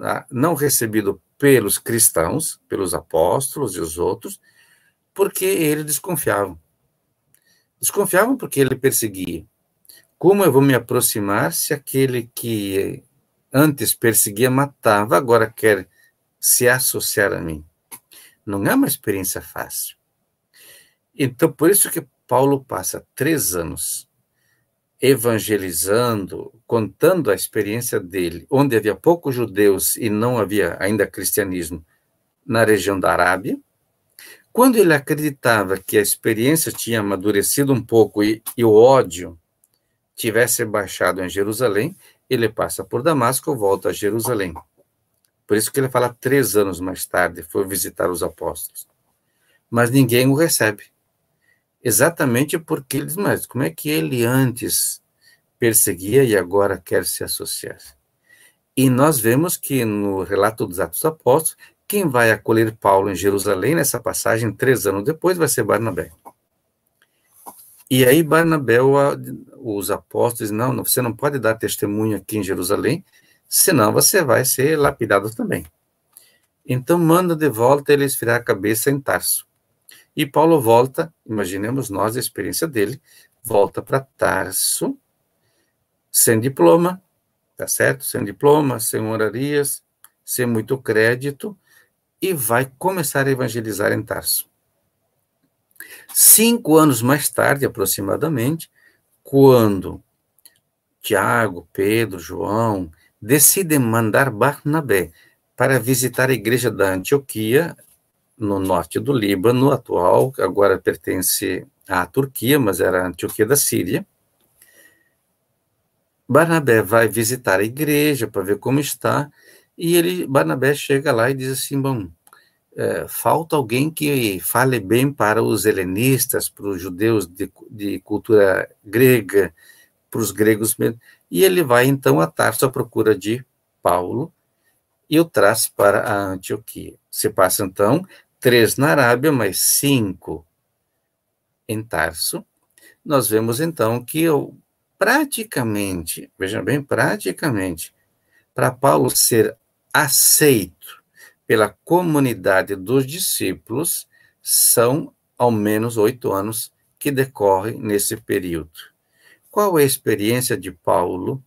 ah, não recebido pelos cristãos, pelos apóstolos e os outros, porque eles desconfiavam. Desconfiavam porque ele perseguia. Como eu vou me aproximar se aquele que antes perseguia matava, agora quer se associar a mim. Não é uma experiência fácil. Então, por isso que Paulo passa três anos evangelizando, contando a experiência dele, onde havia poucos judeus e não havia ainda cristianismo na região da Arábia. Quando ele acreditava que a experiência tinha amadurecido um pouco e, e o ódio tivesse baixado em Jerusalém, ele passa por Damasco, volta a Jerusalém. Por isso que ele fala três anos mais tarde, foi visitar os apóstolos. Mas ninguém o recebe. Exatamente porque ele diz, mas como é que ele antes perseguia e agora quer se associar? E nós vemos que no relato dos Atos dos Apóstolos, quem vai acolher Paulo em Jerusalém nessa passagem, três anos depois, vai ser Barnabé. E aí Barnabé, os apóstolos, não, você não pode dar testemunho aqui em Jerusalém, senão você vai ser lapidado também. Então manda de volta ele esfriar a cabeça em Tarso. E Paulo volta, imaginemos nós a experiência dele, volta para Tarso, sem diploma, tá certo? Sem diploma, sem honrarias, sem muito crédito, e vai começar a evangelizar em Tarso. Cinco anos mais tarde, aproximadamente, quando Tiago, Pedro, João, decidem mandar Barnabé para visitar a igreja da Antioquia, no norte do Líbano, atual, agora pertence à Turquia, mas era a Antioquia da Síria. Barnabé vai visitar a igreja para ver como está, e ele, Barnabé chega lá e diz assim: bom, é, falta alguém que fale bem para os helenistas, para os judeus de, de cultura grega, para os gregos mesmo. E ele vai então a Tarso à procura de Paulo e o traz para a Antioquia. Se passa então três na Arábia, mais cinco em Tarso. Nós vemos então que eu, praticamente, veja bem, praticamente, para Paulo ser aceito pela comunidade dos discípulos, são ao menos oito anos que decorrem nesse período. Qual é a experiência de Paulo?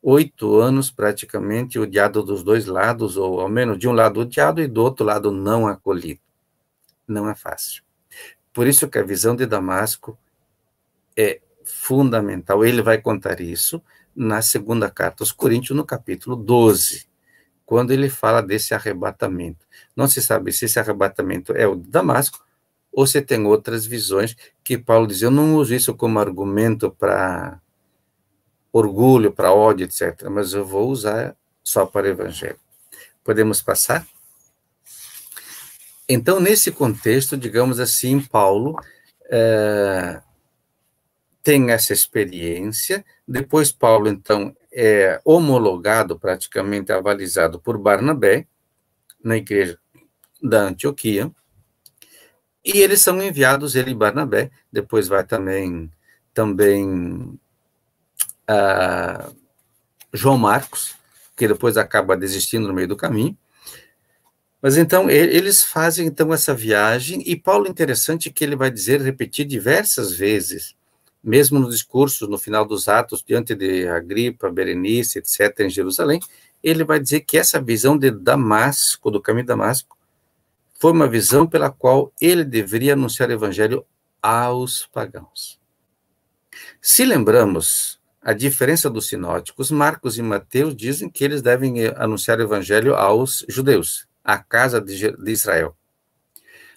Oito anos praticamente odiado dos dois lados, ou ao menos de um lado odiado e do outro lado não acolhido. Não é fácil. Por isso que a visão de Damasco é fundamental. Ele vai contar isso na segunda carta aos Coríntios, no capítulo 12, quando ele fala desse arrebatamento. Não se sabe se esse arrebatamento é o de Damasco ou se tem outras visões que Paulo diz, eu não uso isso como argumento para orgulho, para ódio, etc., mas eu vou usar só para o evangelho. Podemos passar? Então, nesse contexto, digamos assim, Paulo é, tem essa experiência, depois Paulo, então, é homologado, praticamente avalizado por Barnabé, na igreja da Antioquia, e eles são enviados, ele e Barnabé, depois vai também, também uh, João Marcos, que depois acaba desistindo no meio do caminho. Mas então, eles fazem então essa viagem, e Paulo, interessante que ele vai dizer, repetir diversas vezes, mesmo nos discursos no final dos Atos, diante de Agripa, Berenice, etc., em Jerusalém, ele vai dizer que essa visão de Damasco, do caminho de Damasco, foi uma visão pela qual ele deveria anunciar o evangelho aos pagãos. Se lembramos a diferença dos sinóticos, Marcos e Mateus dizem que eles devem eh, anunciar o evangelho aos judeus, à casa de Israel.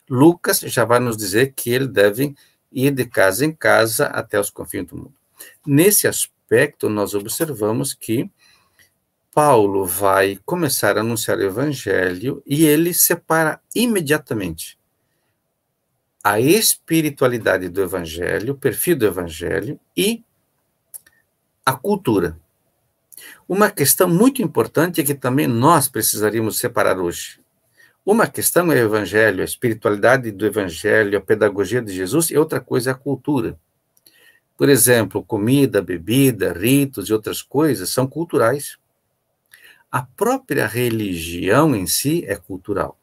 Lucas já vai nos dizer que eles devem ir de casa em casa até os confins do mundo. Nesse aspecto, nós observamos que Paulo vai começar a anunciar o evangelho e ele separa imediatamente a espiritualidade do evangelho, o perfil do evangelho e a cultura. Uma questão muito importante é que também nós precisaríamos separar hoje. Uma questão é o evangelho, a espiritualidade do evangelho, a pedagogia de Jesus, e outra coisa é a cultura. Por exemplo, comida, bebida, ritos e outras coisas são culturais. A própria religião em si é cultural.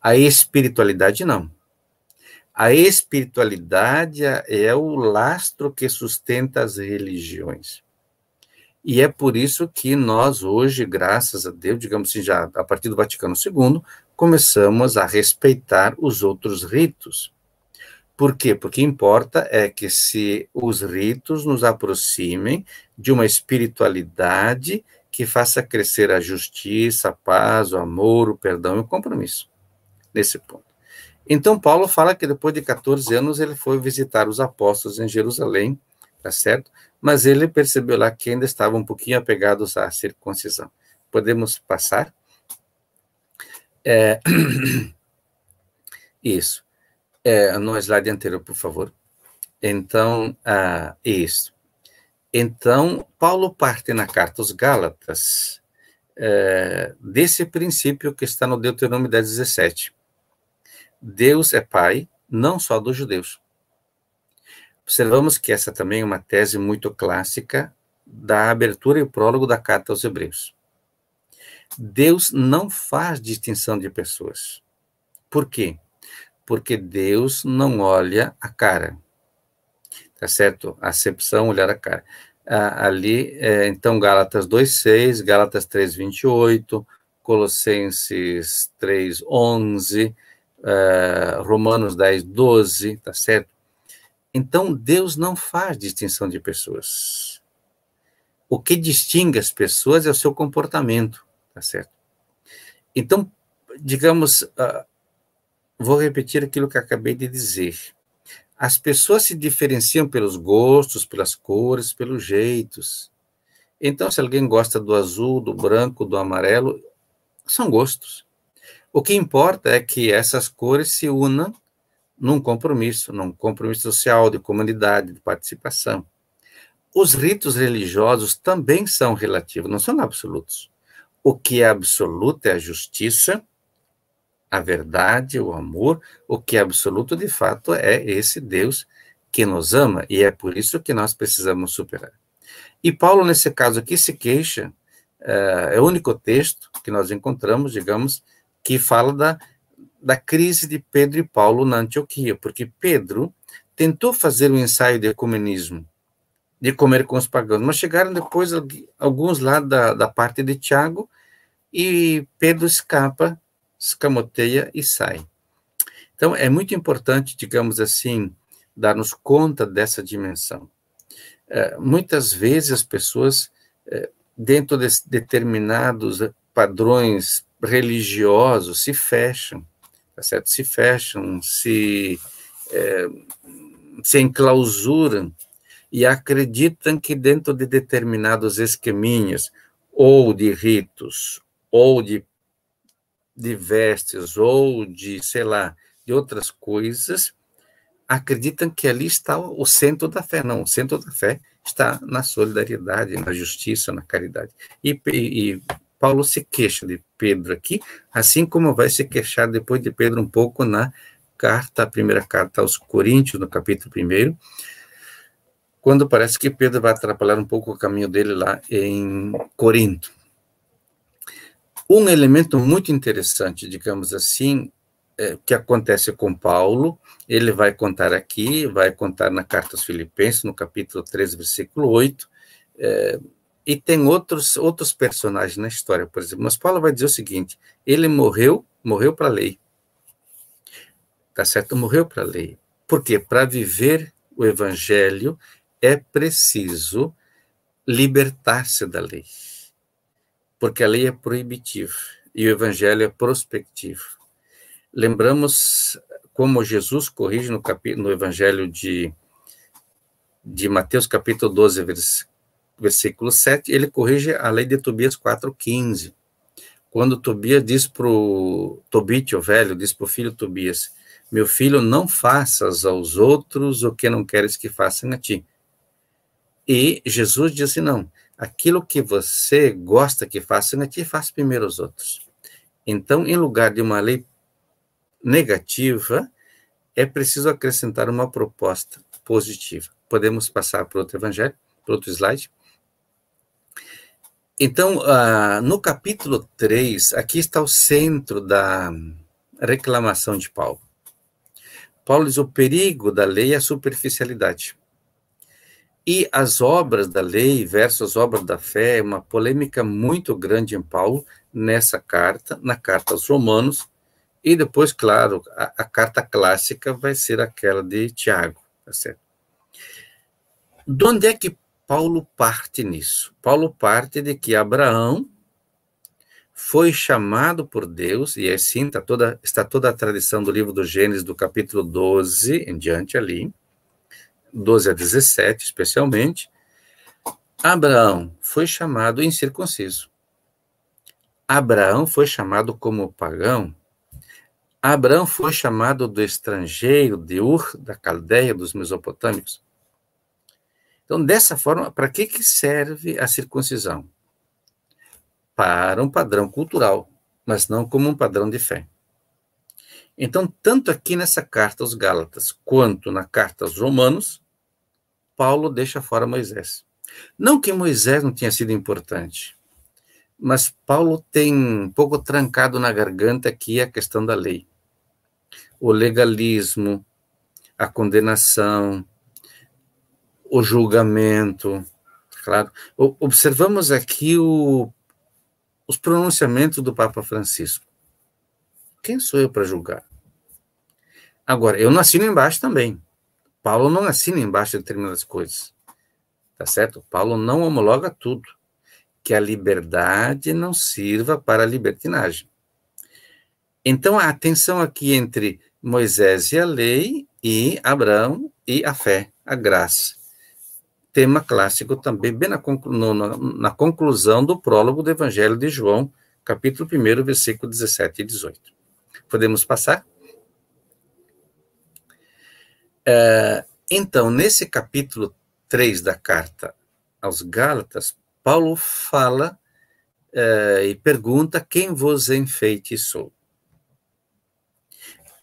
A espiritualidade não. A espiritualidade é o lastro que sustenta as religiões. E é por isso que nós hoje, graças a Deus, digamos assim, já a partir do Vaticano II, começamos a respeitar os outros ritos. Por quê? Porque importa é que se os ritos nos aproximem de uma espiritualidade que faça crescer a justiça, a paz, o amor, o perdão e o compromisso. Nesse ponto. Então, Paulo fala que depois de 14 anos ele foi visitar os apóstolos em Jerusalém, tá certo? Mas ele percebeu lá que ainda estava um pouquinho apegados à circuncisão. Podemos passar? É... [coughs] Isso. É, no slide anterior, por favor. Então, ah, isso. Então, Paulo parte na carta aos Gálatas é, desse princípio que está no Deuteronômio 10, 17. Deus é pai não só dos judeus. Observamos que essa também é uma tese muito clássica da abertura e prólogo da carta aos Hebreus. Deus não faz distinção de pessoas. Por quê? Porque Deus não olha a cara tá certo? Acepção, olhar a cara. Ah, ali, é, então, Gálatas 2,6, Gálatas 3,28, Colossenses 3,11, uh, é, Romanos 10,12, tá certo? Então, Deus não faz distinção de pessoas. O que distingue as pessoas é o seu comportamento, tá certo? Então, digamos, uh, vou repetir aquilo que acabei de dizer as pessoas se diferenciam pelos gostos, pelas cores, pelos jeitos. Então, se alguém gosta do azul, do branco, do amarelo, são gostos. O que importa é que essas cores se unam num compromisso, num compromisso social, de comunidade, de participação. Os ritos religiosos também são relativos, não são absolutos. O que é absoluto é a justiça, a verdade, o amor, o que é absoluto de fato é esse Deus que nos ama e é por isso que nós precisamos superar. E Paulo, nesse caso aqui, se queixa, eh, é o único texto que nós encontramos, digamos, que fala da, da crise de Pedro e Paulo na Antioquia, porque Pedro tentou fazer um ensaio de ecumenismo, de comer com os pagãos, mas chegaram depois alguns lá da, da parte de Tiago e Pedro escapa escamoteia e sai. Então, é muito importante, digamos assim, darmos conta dessa dimensão. É, muitas vezes as pessoas, é, dentro de determinados padrões religiosos, se fecham, tá certo? Se fecham, se, é, se enclausuram e acreditam que dentro de determinados esqueminhas, ou de ritos, ou de de vestes ou de, sei lá, de outras coisas, acreditam que ali está o centro da fé. Não, o centro da fé está na solidariedade, na justiça, na caridade. E, e Paulo se queixa de Pedro aqui, assim como vai se queixar depois de Pedro um pouco na carta, a primeira carta aos Coríntios, no capítulo 1, quando parece que Pedro vai atrapalhar um pouco o caminho dele lá em Corinto. Um elemento muito interessante, digamos assim, é, que acontece com Paulo, ele vai contar aqui, vai contar na Carta aos Filipenses, no capítulo 13, versículo 8, é, e tem outros, outros personagens na história, por exemplo. Mas Paulo vai dizer o seguinte: ele morreu, morreu para a lei. Tá certo? Morreu para a lei. Porque para viver o evangelho é preciso libertar-se da lei porque a lei é proibitiva e o evangelho é prospectivo. Lembramos como Jesus corrige no, no evangelho de, de Mateus, capítulo 12, vers versículo 7, ele corrige a lei de Tobias 4,15. Quando Tobias diz para o Tobite, o velho, diz para o filho Tobias, meu filho, não faças aos outros o que não queres que façam a ti. E Jesus disse, não, aquilo que você gosta que faça, a ti, faz primeiro os outros. Então, em lugar de uma lei negativa, é preciso acrescentar uma proposta positiva. Podemos passar para outro evangelho, para outro slide. Então, uh, no capítulo 3, aqui está o centro da reclamação de Paulo. Paulo diz o perigo da lei é a superficialidade. E as obras da lei versus as obras da fé é uma polêmica muito grande em Paulo nessa carta, na carta aos Romanos, e depois, claro, a, a carta clássica vai ser aquela de Tiago, tá certo? De onde é que Paulo parte nisso? Paulo parte de que Abraão foi chamado por Deus, e assim está toda, está toda a tradição do livro do Gênesis, do capítulo 12 em diante ali, 12 a 17 especialmente, Abraão foi chamado incircunciso. Abraão foi chamado como pagão. Abraão foi chamado do estrangeiro, de Ur, da Caldeia, dos Mesopotâmicos. Então, dessa forma, para que, que serve a circuncisão? Para um padrão cultural, mas não como um padrão de fé. Então, tanto aqui nessa carta aos Gálatas, quanto na carta aos Romanos, Paulo deixa fora Moisés. Não que Moisés não tenha sido importante, mas Paulo tem um pouco trancado na garganta aqui a questão da lei. O legalismo, a condenação, o julgamento, claro. Observamos aqui o, os pronunciamentos do Papa Francisco. Quem sou eu para julgar? Agora, eu não assino embaixo também. Paulo não assina embaixo de determinadas coisas. Tá certo? Paulo não homologa tudo. Que a liberdade não sirva para a libertinagem. Então, a atenção aqui entre Moisés e a lei, e Abraão e a fé, a graça. Tema clássico também, bem na, conclu no, na, na conclusão do prólogo do Evangelho de João, capítulo 1, versículo 17 e 18. Podemos passar? É, então, nesse capítulo 3 da carta aos Gálatas, Paulo fala é, e pergunta quem vos enfeitiçou.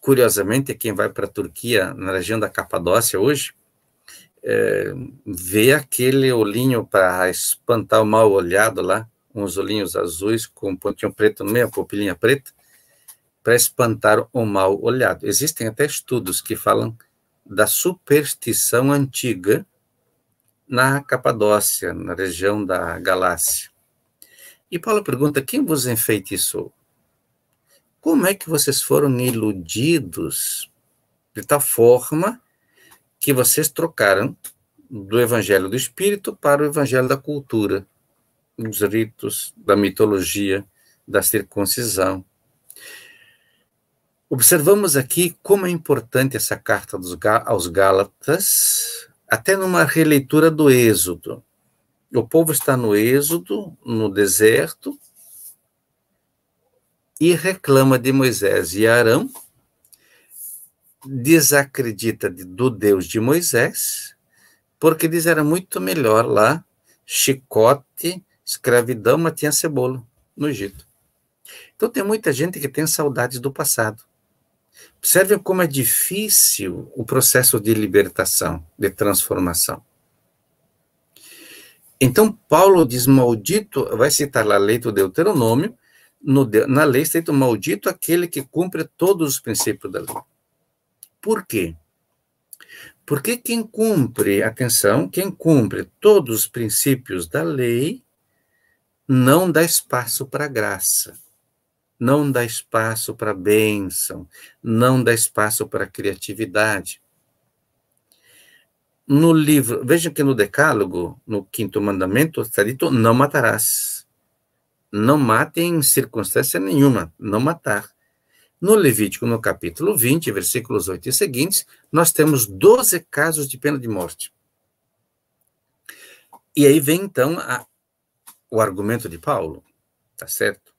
Curiosamente, quem vai para a Turquia, na região da Capadócia hoje, é, vê aquele olhinho para espantar o mal olhado lá, uns olhinhos azuis com um pontinho preto no meio, a pupilinha preta, para espantar o mal olhado. Existem até estudos que falam da superstição antiga na Capadócia, na região da Galácia. E Paulo pergunta: quem vos enfeitiçou? Como é que vocês foram iludidos de tal forma que vocês trocaram do evangelho do espírito para o evangelho da cultura, dos ritos, da mitologia, da circuncisão, Observamos aqui como é importante essa carta aos Gálatas, até numa releitura do Êxodo. O povo está no Êxodo, no deserto, e reclama de Moisés e Arão, desacredita do Deus de Moisés, porque diz era muito melhor lá, chicote, escravidão, mas tinha cebola no Egito. Então tem muita gente que tem saudades do passado. Observe como é difícil o processo de libertação, de transformação. Então, Paulo diz: Maldito, vai citar lá a lei do Deuteronômio, no, na lei está escrito: Maldito aquele que cumpre todos os princípios da lei. Por quê? Porque quem cumpre, atenção, quem cumpre todos os princípios da lei não dá espaço para a graça não dá espaço para bênção, não dá espaço para criatividade. No livro, vejam que no Decálogo, no quinto mandamento, está dito: não matarás. Não mate em circunstância nenhuma, não matar. No Levítico, no capítulo 20, versículos 8 e seguintes, nós temos 12 casos de pena de morte. E aí vem então a, o argumento de Paulo, tá certo?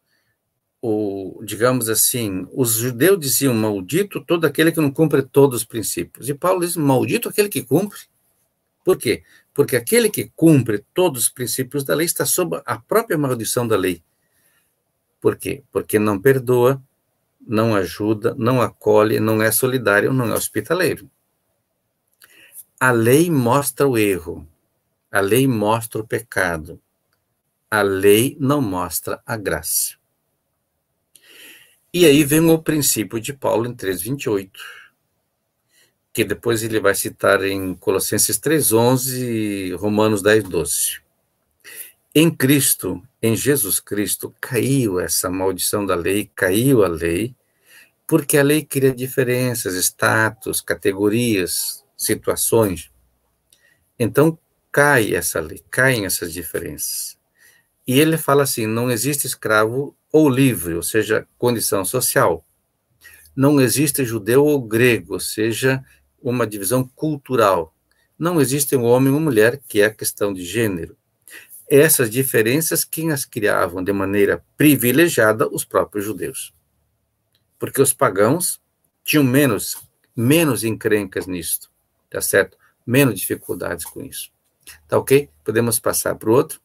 o, digamos assim, os judeus diziam maldito todo aquele que não cumpre todos os princípios. E Paulo diz maldito aquele que cumpre. Por quê? Porque aquele que cumpre todos os princípios da lei está sob a própria maldição da lei. Por quê? Porque não perdoa, não ajuda, não acolhe, não é solidário, não é hospitaleiro. A lei mostra o erro. A lei mostra o pecado. A lei não mostra a graça. E aí vem o princípio de Paulo em 3,28, que depois ele vai citar em Colossenses 3,11 e Romanos 10,12. Em Cristo, em Jesus Cristo, caiu essa maldição da lei, caiu a lei, porque a lei cria diferenças, status, categorias, situações. Então cai essa lei, caem essas diferenças. E ele fala assim: não existe escravo ou livre, ou seja, condição social. Não existe judeu ou grego, ou seja, uma divisão cultural. Não existe um homem ou mulher, que é a questão de gênero. Essas diferenças, quem as criavam de maneira privilegiada? Os próprios judeus. Porque os pagãos tinham menos, menos encrencas nisto, tá certo? Menos dificuldades com isso. Tá ok? Podemos passar para o outro.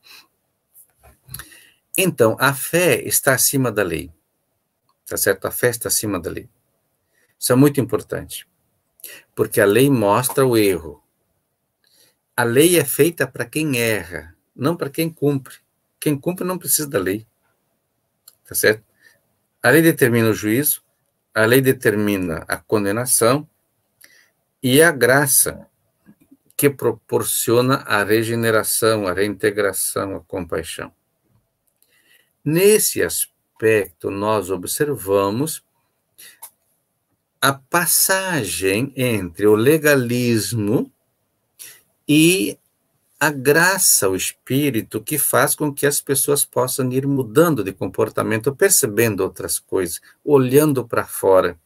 Então, a fé está acima da lei. Tá certo? A fé está acima da lei. Isso é muito importante. Porque a lei mostra o erro. A lei é feita para quem erra, não para quem cumpre. Quem cumpre não precisa da lei. Tá certo? A lei determina o juízo, a lei determina a condenação e é a graça que proporciona a regeneração, a reintegração, a compaixão. Nesse aspecto, nós observamos a passagem entre o legalismo e a graça, o espírito, que faz com que as pessoas possam ir mudando de comportamento, percebendo outras coisas, olhando para fora.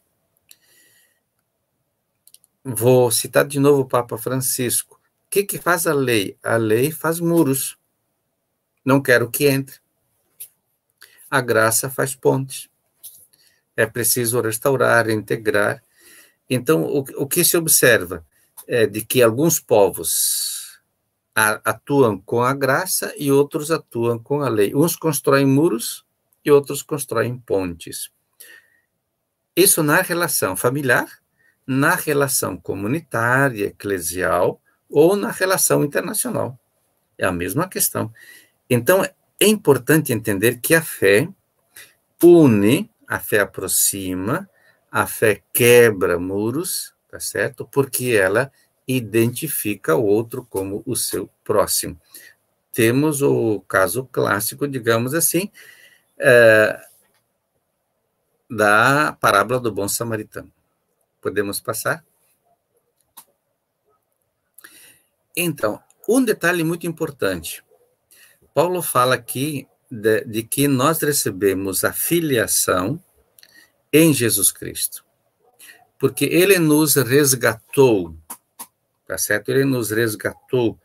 Vou citar de novo o Papa Francisco. O que, que faz a lei? A lei faz muros. Não quero que entre. A graça faz pontes. É preciso restaurar, integrar. Então, o, o que se observa é de que alguns povos atuam com a graça e outros atuam com a lei. Uns constroem muros e outros constroem pontes. Isso na relação familiar, na relação comunitária, eclesial ou na relação internacional. É a mesma questão. Então, é importante entender que a fé une, a fé aproxima, a fé quebra muros, tá certo? Porque ela identifica o outro como o seu próximo. Temos o caso clássico, digamos assim, é, da parábola do bom samaritano. Podemos passar? Então, um detalhe muito importante. Paulo fala aqui de, de que nós recebemos a filiação em Jesus Cristo, porque ele nos resgatou, tá certo? Ele nos resgatou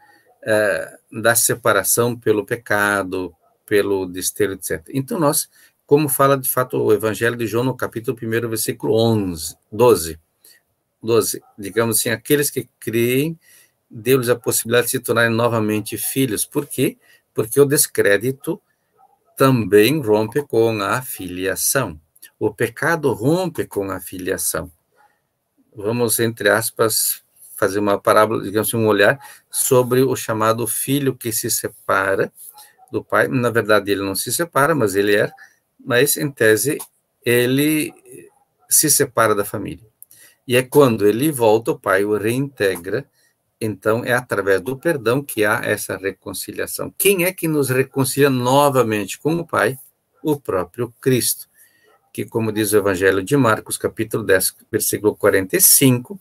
uh, da separação pelo pecado, pelo desterro, etc. Então, nós, como fala de fato o Evangelho de João, no capítulo 1, versículo 11, 12, 12, digamos assim, aqueles que creem, deu-lhes a possibilidade de se tornarem novamente filhos. Por quê? Porque porque o descrédito também rompe com a filiação. O pecado rompe com a filiação. Vamos, entre aspas, fazer uma parábola, digamos assim, um olhar sobre o chamado filho que se separa do pai. Na verdade, ele não se separa, mas ele é. Mas, em tese, ele se separa da família. E é quando ele volta, o pai o reintegra então, é através do perdão que há essa reconciliação. Quem é que nos reconcilia novamente com o Pai? O próprio Cristo, que, como diz o Evangelho de Marcos, capítulo 10, versículo 45,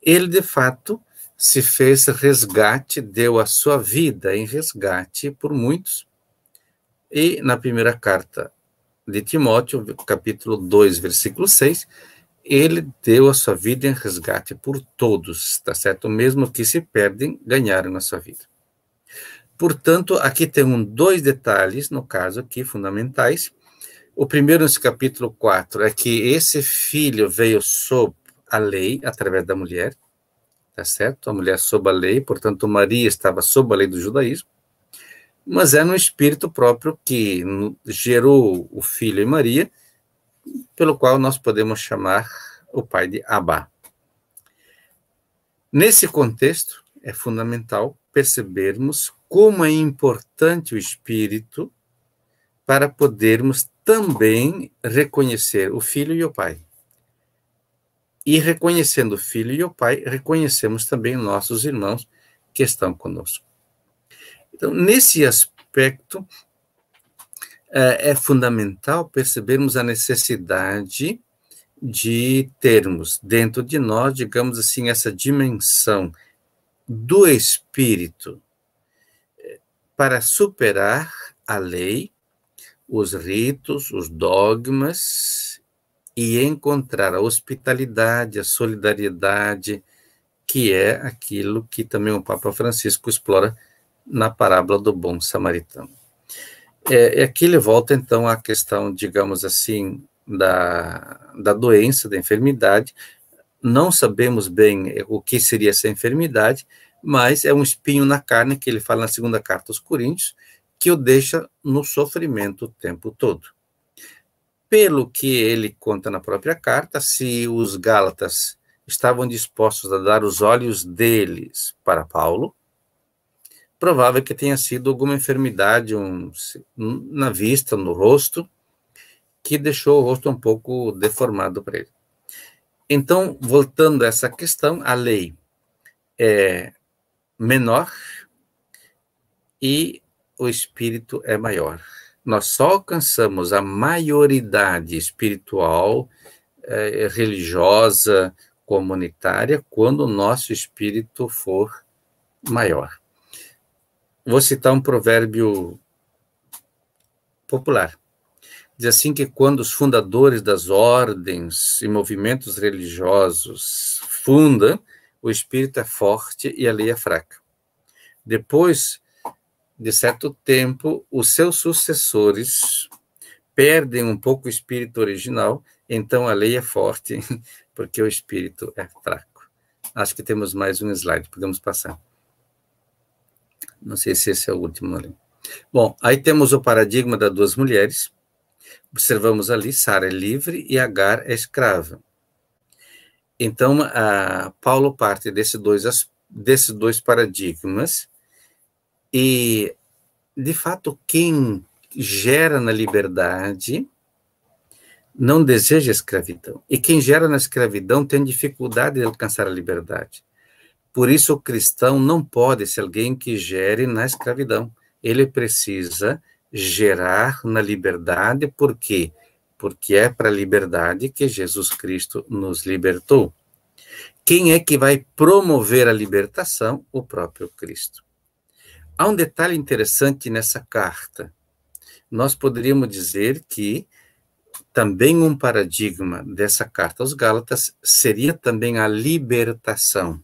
ele de fato se fez resgate, deu a sua vida em resgate por muitos. E na primeira carta de Timóteo, capítulo 2, versículo 6, ele deu a sua vida em resgate por todos, tá certo? Mesmo que se perdem, ganharam na sua vida. Portanto, aqui tem um, dois detalhes, no caso aqui, fundamentais. O primeiro, nesse capítulo 4, é que esse filho veio sob a lei, através da mulher, tá certo? A mulher sob a lei, portanto, Maria estava sob a lei do judaísmo, mas era é um espírito próprio que gerou o filho e Maria, pelo qual nós podemos chamar o pai de Abá. Nesse contexto, é fundamental percebermos como é importante o espírito para podermos também reconhecer o filho e o pai. E reconhecendo o filho e o pai, reconhecemos também nossos irmãos que estão conosco. Então, nesse aspecto, eh, é fundamental percebermos a necessidade de termos dentro de nós, digamos assim, essa dimensão do espírito eh, para superar a lei, os ritos, os dogmas e encontrar a hospitalidade, a solidariedade, que é aquilo que também o Papa Francisco explora na parábola do bom samaritano. É, é e aqui ele volta, então, à questão, digamos assim, da, da doença, da enfermidade. Não sabemos bem é, o que seria essa enfermidade, mas é um espinho na carne, que ele fala na segunda carta aos Coríntios, que o deixa no sofrimento o tempo todo. Pelo que ele conta na própria carta, se os Gálatas estavam dispostos a dar os olhos deles para Paulo, provável que tenha sido alguma enfermidade um, na vista, no rosto, que deixou o rosto um pouco deformado para ele. Então, voltando a essa questão, a lei é menor e o espírito é maior. Nós só alcançamos a maioridade espiritual, eh, religiosa, comunitária, quando o nosso espírito for maior. Vou citar um provérbio popular. Diz assim que quando os fundadores das ordens e movimentos religiosos fundam, o espírito é forte e a lei é fraca. Depois de certo tempo, os seus sucessores perdem um pouco o espírito original, então a lei é forte, [laughs] porque o espírito é fraco. Acho que temos mais um slide, podemos passar. Não sei se esse é o último ali. Bom, aí temos o paradigma das duas mulheres. Observamos ali, Sara é livre e Agar é escrava. Então, Paulo parte desse dois, desses dois paradigmas e, de fato, quem gera na liberdade não deseja escravidão. E quem gera na escravidão tem dificuldade de alcançar a liberdade. Por isso, o cristão não pode ser alguém que gere na escravidão. Ele precisa gerar na liberdade, por quê? Porque é para a liberdade que Jesus Cristo nos libertou. Quem é que vai promover a libertação? O próprio Cristo. Há um detalhe interessante nessa carta. Nós poderíamos dizer que também um paradigma dessa carta aos Gálatas seria também a libertação.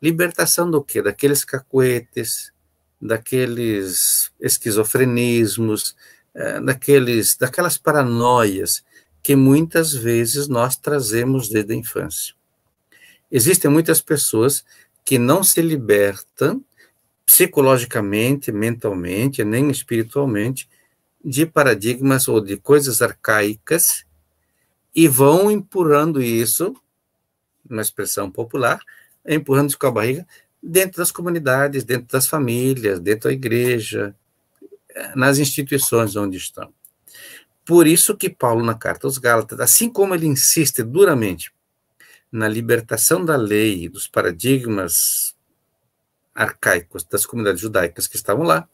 Libertação do quê? Daqueles cacuetes, daqueles esquizofrenismos, eh, daqueles, daquelas paranoias que muitas vezes nós trazemos desde a infância. Existem muitas pessoas que não se libertam psicologicamente, mentalmente, nem espiritualmente de paradigmas ou de coisas arcaicas e vão empurrando isso, uma expressão popular, empurrando com a barriga, dentro das comunidades, dentro das famílias, dentro da igreja, nas instituições onde estão. Por isso que Paulo, na carta aos Gálatas, assim como ele insiste duramente na libertação da lei, dos paradigmas arcaicos das comunidades judaicas que estavam lá,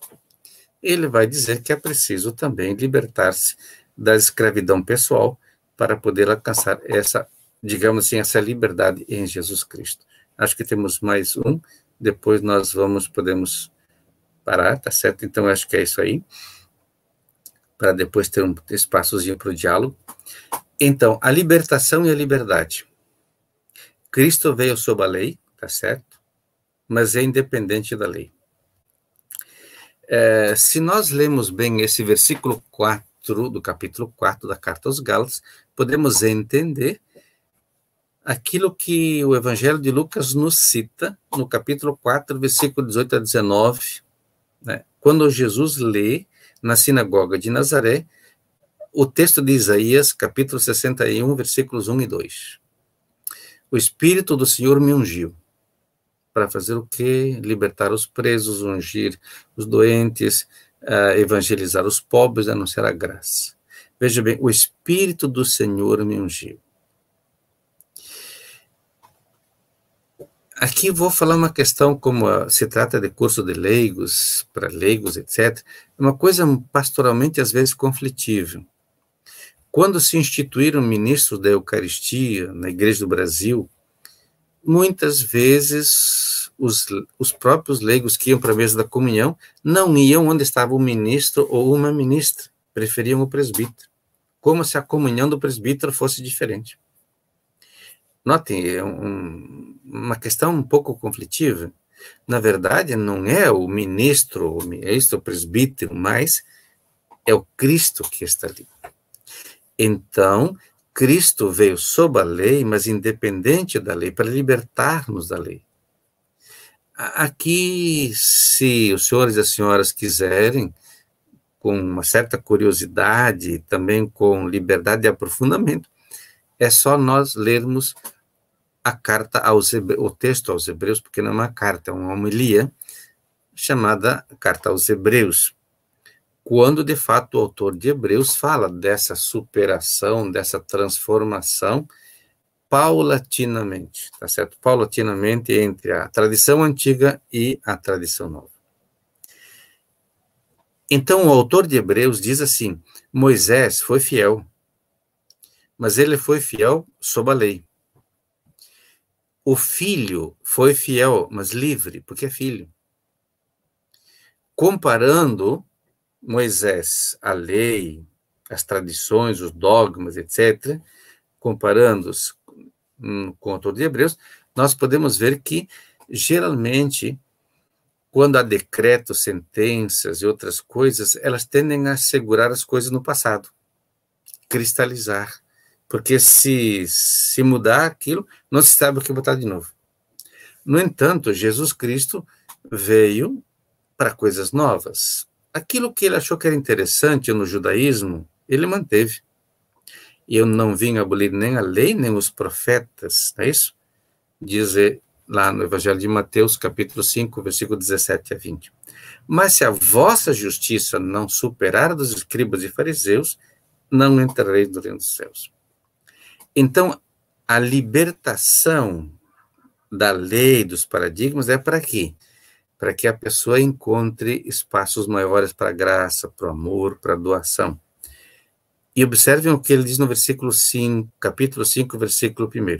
ele vai dizer que é preciso também libertar-se da escravidão pessoal para poder alcançar essa, digamos assim, essa liberdade em Jesus Cristo. Acho que temos mais um. Depois nós vamos, podemos parar, tá certo? Então, acho que é isso aí. Para depois ter um espaçozinho para o diálogo. Então, a libertação e a liberdade. Cristo veio sob a lei, tá certo? Mas é independente da lei. É, se nós lemos bem esse versículo 4 do capítulo 4 da Carta aos Gálatas, podemos entender aquilo que o Evangelho de Lucas nos cita no capítulo 4, versículo 18 a 19, né? quando Jesus lê na sinagoga de Nazaré o texto de Isaías, capítulo 61, versículos 1 e 2. O Espírito do Senhor me ungiu para fazer o quê? Libertar os presos, ungir os doentes, uh, evangelizar os pobres, anunciar a graça. Veja bem, o Espírito do Senhor me ungiu. Aqui vou falar uma questão, como ah, se trata de curso de leigos, para leigos, etc., é uma coisa pastoralmente às vezes conflitiva. Quando se instituíram ministros da Eucaristia na Igreja do Brasil, muitas vezes os, os próprios leigos que iam para a mesa da comunhão não iam onde estava o ministro ou uma ministra, preferiam o presbítero, como se a comunhão do presbítero fosse diferente. Notem, é um, uma questão um pouco conflitiva. Na verdade, não é o ministro, o ministro é presbítero, mas é o Cristo que está ali. Então, Cristo veio sob a lei, mas independente da lei, para libertar-nos da lei. Aqui, se os senhores e as senhoras quiserem, com uma certa curiosidade, também com liberdade de aprofundamento, é só nós lermos a carta aos hebreus, o texto aos hebreus, porque não é uma carta, é uma homilia, chamada Carta aos Hebreus, quando de fato o autor de Hebreus fala dessa superação, dessa transformação paulatinamente, tá certo? Paulatinamente entre a tradição antiga e a tradição nova. Então o autor de Hebreus diz assim: Moisés foi fiel, mas ele foi fiel sob a lei. O filho foi fiel, mas livre, porque é filho. Comparando Moisés, a lei, as tradições, os dogmas, etc., comparando-os hum, com o autor de Hebreus, nós podemos ver que, geralmente, quando há decretos, sentenças e outras coisas, elas tendem a segurar as coisas no passado, cristalizar. Porque se, se mudar aquilo, não se sabe o que botar de novo. No entanto, Jesus Cristo veio para coisas novas. Aquilo que ele achou que era interessante no judaísmo, ele manteve. Eu não vim abolir nem a lei, nem os profetas, não é isso? Diz eh, lá no Evangelho de Mateus, capítulo 5, versículo 17 a 20. Mas se a vossa justiça não superar dos escribas e fariseus, não entrareis no reino dos céus. Então, a libertação da lei, dos paradigmas, é para quê? Para que a pessoa encontre espaços maiores para graça, para o amor, para a doação. E observem o que ele diz no versículo 5, capítulo 5, versículo 1.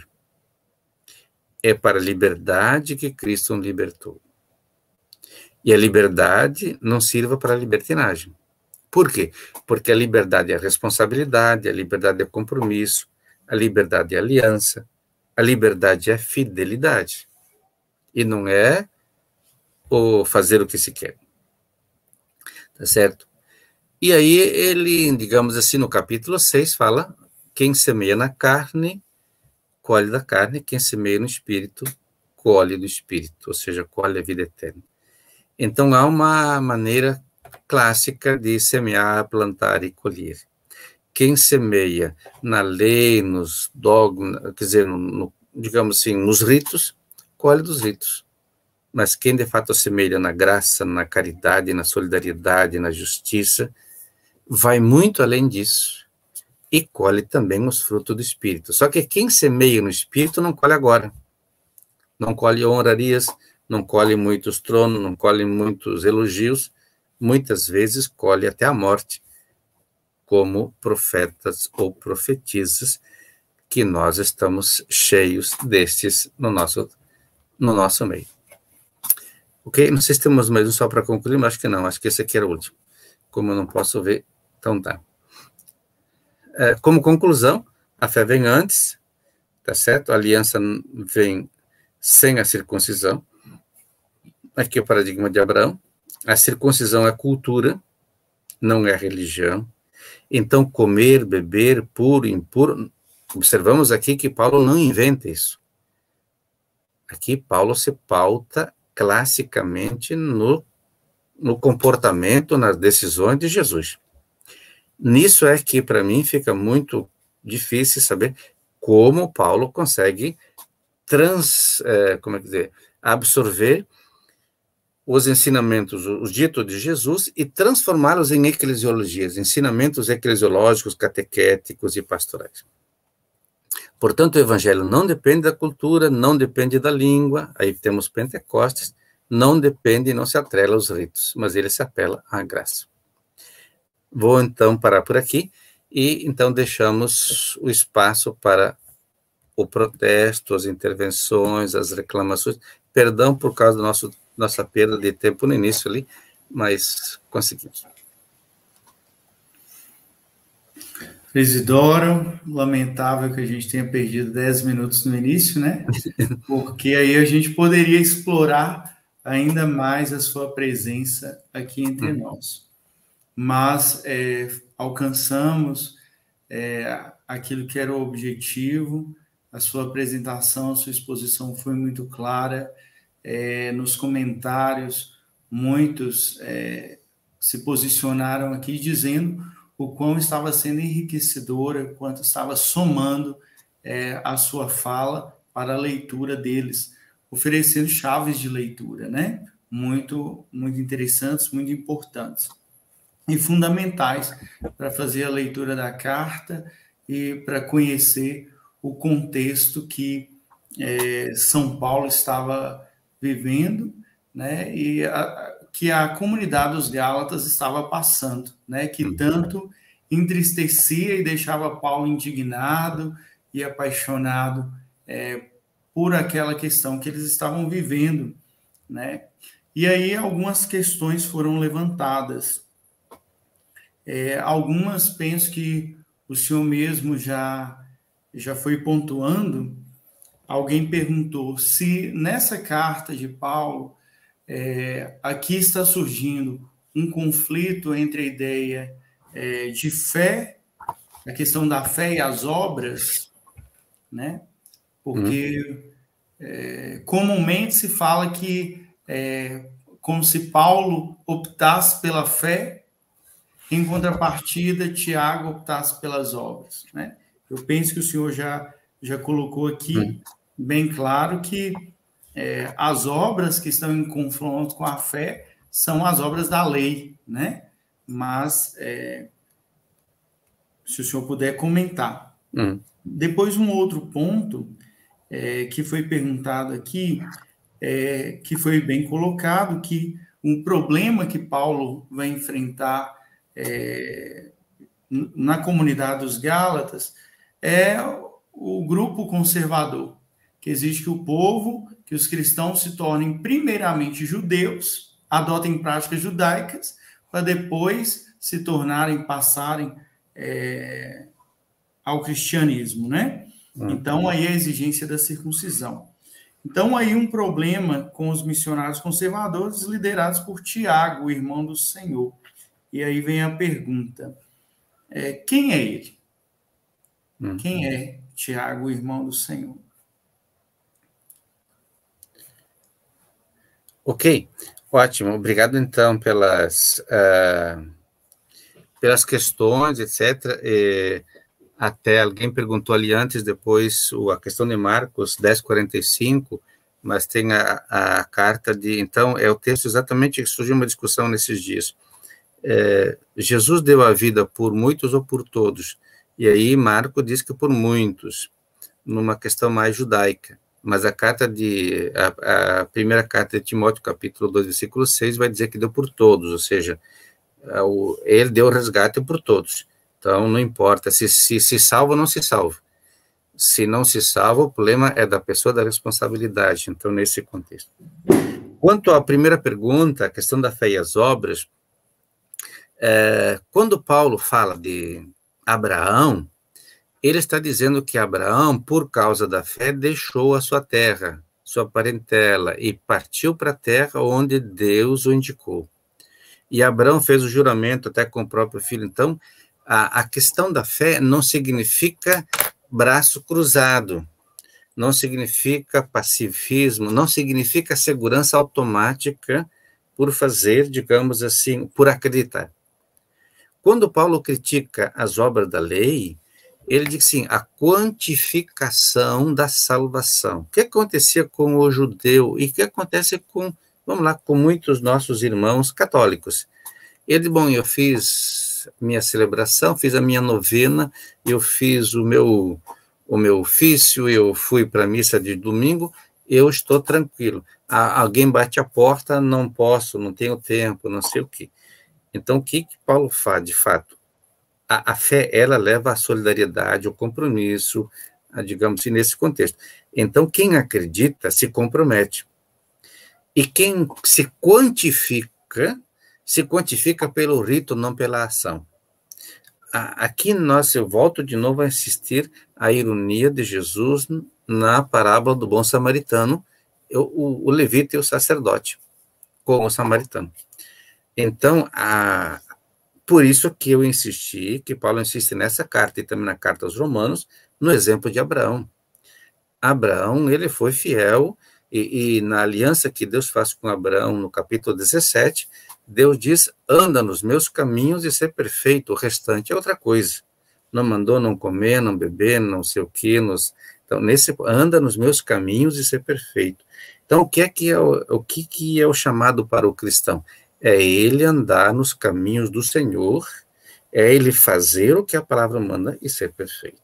É para a liberdade que Cristo nos libertou. E a liberdade não sirva para a libertinagem. Por quê? Porque a liberdade é a responsabilidade, a liberdade é compromisso, a liberdade é aliança. A liberdade é fidelidade. E não é o fazer o que se quer. Tá certo? E aí ele, digamos assim, no capítulo 6 fala: quem semeia na carne, colhe da carne, quem semeia no espírito, colhe do espírito, ou seja, colhe a vida eterna. Então há uma maneira clássica de semear, plantar e colher quem semeia na lei, nos dogmas, quer dizer, no, no, digamos assim, nos ritos, colhe dos ritos. Mas quem de fato semeia na graça, na caridade, na solidariedade, na justiça, vai muito além disso e colhe também os frutos do Espírito. Só que quem semeia no Espírito não colhe agora. Não colhe honrarias, não colhe muitos tronos, não colhe muitos elogios, muitas vezes colhe até a morte, como profetas ou profetizas, que nós estamos cheios destes no nosso, no nosso meio. Ok? Não sei se temos mais um só para concluir, mas acho que não, acho que esse aqui era o último. Como eu não posso ver, então tá. É, como conclusão, a fé vem antes, tá certo? A aliança vem sem a circuncisão. Aqui é o paradigma de Abraão. A circuncisão é cultura, não é religião, então, comer, beber, puro, impuro. Observamos aqui que Paulo não inventa isso. Aqui, Paulo se pauta classicamente no, no comportamento, nas decisões de Jesus. Nisso é que, para mim, fica muito difícil saber como Paulo consegue trans, eh, como é que dizer, absorver os ensinamentos, os ditos de Jesus e transformá-los em eclesiologias, ensinamentos eclesiológicos, catequéticos e pastorais. Portanto, o evangelho não depende da cultura, não depende da língua, aí temos Pentecostes, não depende e não se atrela aos ritos, mas ele se apela à graça. Vou então parar por aqui e então deixamos o espaço para o protesto, as intervenções, as reclamações. Perdão por causa do nosso nossa perda de tempo no início ali, mas conseguimos. Isidoro, lamentável que a gente tenha perdido 10 minutos no início, né? [laughs] Porque aí a gente poderia explorar ainda mais a sua presença aqui entre uhum. nós. Mas é, alcançamos é, aquilo que era o objetivo, a sua apresentação, a sua exposição foi muito clara é, nos comentários, muitos é, se posicionaram aqui dizendo o quão estava sendo enriquecedora, o quanto estava somando é, a sua fala para a leitura deles, oferecendo chaves de leitura, né? Muito, muito interessantes, muito importantes e fundamentais para fazer a leitura da carta e para conhecer o contexto que é, São Paulo estava vivendo, né? E a, que a comunidade dos Gálatas estava passando, né? Que uhum. tanto entristecia e deixava Paulo indignado e apaixonado é, por aquela questão que eles estavam vivendo, né? E aí algumas questões foram levantadas. É, algumas penso que o senhor mesmo já já foi pontuando, alguém perguntou se nessa carta de Paulo é, aqui está surgindo um conflito entre a ideia é, de fé, a questão da fé e as obras, né? Porque uhum. é, comumente se fala que é, como se Paulo optasse pela fé, em contrapartida Tiago optasse pelas obras, né? Eu penso que o senhor já já colocou aqui hum. bem claro que é, as obras que estão em confronto com a fé são as obras da lei, né? Mas é, se o senhor puder comentar. Hum. Depois um outro ponto é, que foi perguntado aqui, é, que foi bem colocado, que um problema que Paulo vai enfrentar é, na comunidade dos Gálatas é o grupo conservador, que exige que o povo, que os cristãos se tornem primeiramente judeus, adotem práticas judaicas, para depois se tornarem, passarem é, ao cristianismo, né? Hum. Então, aí a exigência da circuncisão. Então, aí um problema com os missionários conservadores liderados por Tiago, irmão do Senhor. E aí vem a pergunta: é, quem é ele? Hum. Quem é Tiago, irmão do Senhor. Ok, ótimo. Obrigado então pelas uh, pelas questões, etc. E até alguém perguntou ali antes, depois a questão de Marcos 10:45, mas tem a, a, carta de. Então é o texto exatamente que surgiu uma discussão nesses dias. É, Jesus deu a vida por muitos ou por todos? E aí Marco diz que por muitos, numa questão mais judaica. Mas a carta de a, a primeira carta de Timóteo, capítulo 2, versículo 6, vai dizer que deu por todos, ou seja, o, ele deu resgate por todos. Então não importa se se, se salva ou não se salva. Se não se salva, o problema é da pessoa da responsabilidade. Então nesse contexto. Quanto à primeira pergunta, a questão da fé e as obras, é, quando Paulo fala de Abraão, ele está dizendo que Abraão, por causa da fé, deixou a sua terra, sua parentela, e partiu para a terra onde Deus o indicou. E Abraão fez o juramento até com o próprio filho. Então, a, a questão da fé não significa braço cruzado, não significa pacifismo, não significa segurança automática por fazer, digamos assim, por acreditar. Quando Paulo critica as obras da lei, ele diz assim, a quantificação da salvação. O que acontecia com o judeu e o que acontece com, vamos lá, com muitos nossos irmãos católicos? Ele, bom, eu fiz minha celebração, fiz a minha novena, eu fiz o meu o meu ofício, eu fui para a missa de domingo, eu estou tranquilo. alguém bate a porta, não posso, não tenho tempo, não sei o quê. Então, o que, que Paulo faz de fato? A, a fé, ela leva à solidariedade, ao compromisso, a, digamos assim, nesse contexto. Então, quem acredita se compromete. E quem se quantifica, se quantifica pelo rito, não pela ação. A, aqui nós, eu volto de novo a insistir a ironia de Jesus na parábola do bom samaritano, o, o levita e o sacerdote, com o samaritano. Então, a, por isso que eu insisti, que Paulo insiste nessa carta e também na carta aos Romanos, no exemplo de Abraão. Abraão, ele foi fiel, e, e na aliança que Deus faz com Abraão, no capítulo 17, Deus diz: anda nos meus caminhos e ser perfeito, o restante é outra coisa. Não mandou não comer, não beber, não sei o que. Nos... Então, nesse, anda nos meus caminhos e ser perfeito. Então, o que é que é o, o que, que é o chamado para o cristão? é ele andar nos caminhos do Senhor, é ele fazer o que a palavra manda e ser perfeito.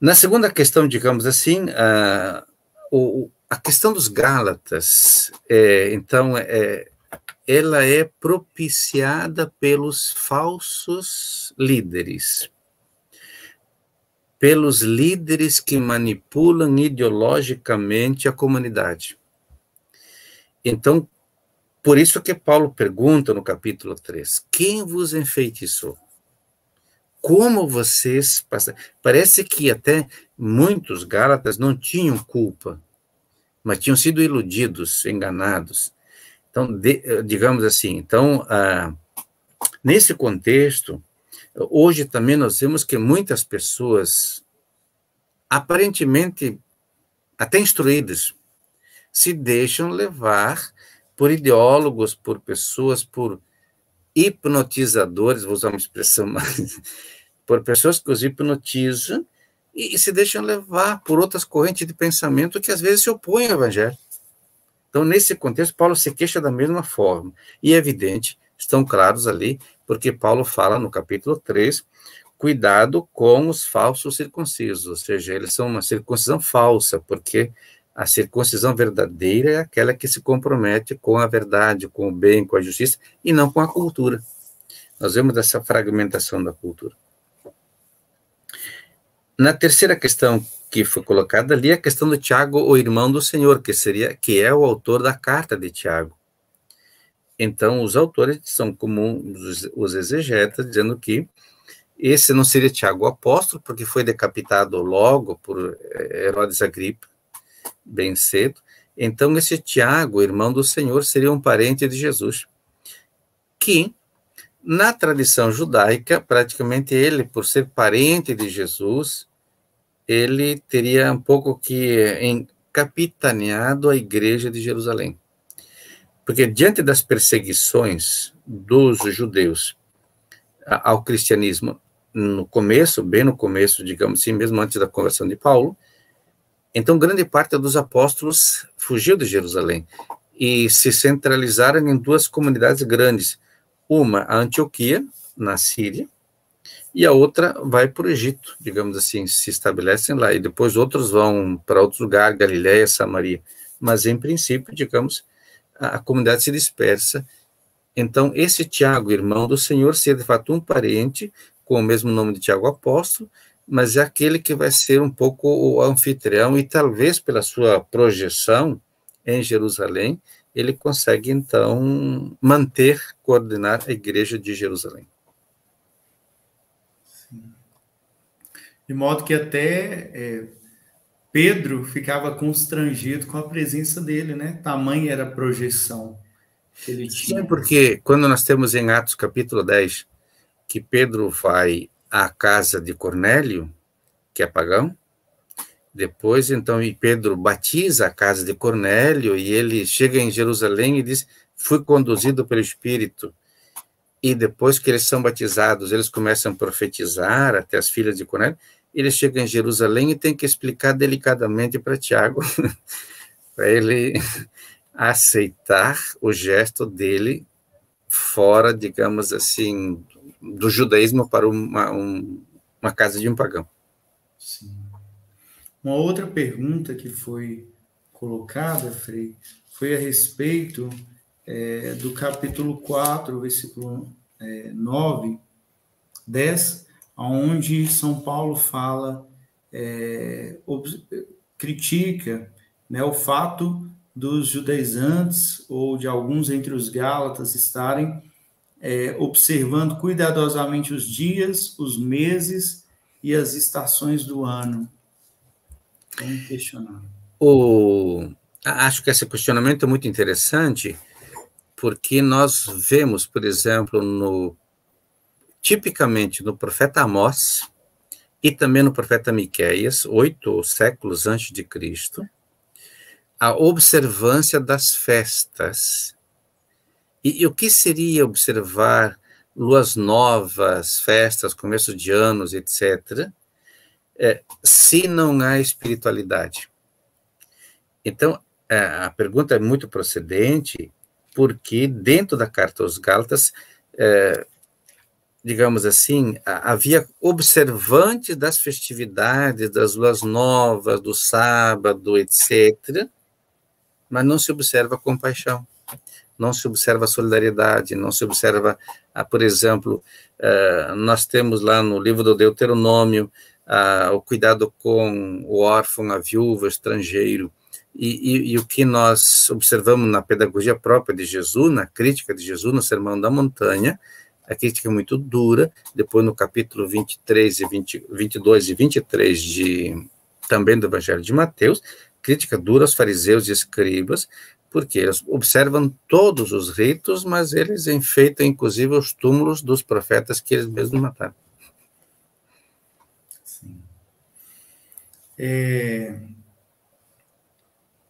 Na segunda questão, digamos assim, a, o, a questão dos Gálatas, é, então, é, ela é propiciada pelos falsos líderes, pelos líderes que manipulam ideologicamente a comunidade. Então, por isso que Paulo pergunta no capítulo 3: Quem vos enfeitiçou? Como vocês passaram? Parece que até muitos gálatas não tinham culpa, mas tinham sido iludidos, enganados. Então, de, eh, digamos assim, então, ah, nesse contexto, hoje também nós vemos que muitas pessoas, aparentemente até instruídas, se deixam levar por ideólogos, por pessoas, por hipnotizadores, vou usar uma expressão mais, [laughs] por pessoas que os hipnotizam e, e, se deixam levar por outras correntes de pensamento que às vezes se opõem ao evangelho. Então, nesse contexto, Paulo se queixa da mesma forma. E é evidente, estão claros ali, porque Paulo fala no capítulo 3, cuidado com os falsos circuncisos, ou seja, eles são uma circuncisão falsa, porque a circuncisão verdadeira é aquela que se compromete com a verdade, com o bem, com a justiça e não com a cultura. Nós vemos essa fragmentação da cultura. Na terceira questão que foi colocada ali, a questão do Tiago, o irmão do Senhor, que seria que é o autor da carta de Tiago. Então, os autores são comuns os exegetas dizendo que esse não seria Tiago o apóstolo, porque foi decapitado logo por eh, Herodes Agripa, bem cedo, então esse Tiago, irmão do Senhor, seria um parente de Jesus, que na tradição judaica, praticamente ele, por ser parente de Jesus, ele teria um pouco que capitaneado a igreja de Jerusalém. Porque diante das perseguições dos judeus ao cristianismo, no começo, bem no começo, digamos assim, mesmo antes da conversão de Paulo, então, grande parte dos apóstolos fugiu de Jerusalém e se centralizaram em duas comunidades grandes. Uma, a Antioquia, na Síria, e a outra vai para o Egito, digamos assim, se estabelecem lá. E depois outros vão para outros lugares, Galiléia, Samaria. Mas, em princípio, digamos, a, a comunidade se dispersa. Então, esse Tiago, irmão do Senhor, seria é de fato um parente, com o mesmo nome de Tiago Apóstolo, mas é aquele que vai ser um pouco o anfitrião e talvez pela sua projeção em Jerusalém, ele consegue então manter, coordenar a igreja de Jerusalém. Sim. De modo que até é, Pedro ficava constrangido com a presença dele, né? Tamanha era a projeção que ele tinha. Sim, porque quando nós temos em Atos capítulo 10 que Pedro vai à casa de Cornélio, que é pagão. Depois, então, Pedro batiza a casa de Cornélio e ele chega em Jerusalém e diz: Fui conduzido pelo Espírito. E depois que eles são batizados, eles começam a profetizar até as filhas de Cornélio. Ele chega em Jerusalém e tem que explicar delicadamente para Tiago, [laughs] para ele aceitar o gesto dele fora, digamos assim, do judaísmo para uma, um, uma casa de um pagão. Sim. Uma outra pergunta que foi colocada, Frei, foi a respeito é, do capítulo 4, versículo é, 9, 10, onde São Paulo fala, é, critica né, o fato dos judaizantes ou de alguns entre os gálatas estarem é, observando cuidadosamente os dias, os meses e as estações do ano. É inquestionável. O... Acho que esse questionamento é muito interessante, porque nós vemos, por exemplo, no tipicamente no profeta Amós e também no profeta Miqueias, oito séculos antes de Cristo, a observância das festas e, e o que seria observar luas novas, festas, começo de anos, etc., é, se não há espiritualidade? Então, a pergunta é muito procedente, porque dentro da carta aos Gálatas, é, digamos assim, havia observantes das festividades, das luas novas, do sábado, etc., mas não se observa compaixão não se observa a solidariedade, não se observa, ah, por exemplo, ah, nós temos lá no livro do Deuteronômio ah, o cuidado com o órfão, a viúva, o estrangeiro, e, e, e, o que nós observamos na pedagogia própria de Jesus, na crítica de Jesus, no Sermão da Montanha, a crítica é muito dura, depois no capítulo 23 e 20, 22 e 23 de, também do Evangelho de Mateus, crítica dura aos fariseus e escribas, porque eles observam todos os ritos, mas eles enfeitam inclusive os túmulos dos profetas que eles mesmos mataram. Sim. É...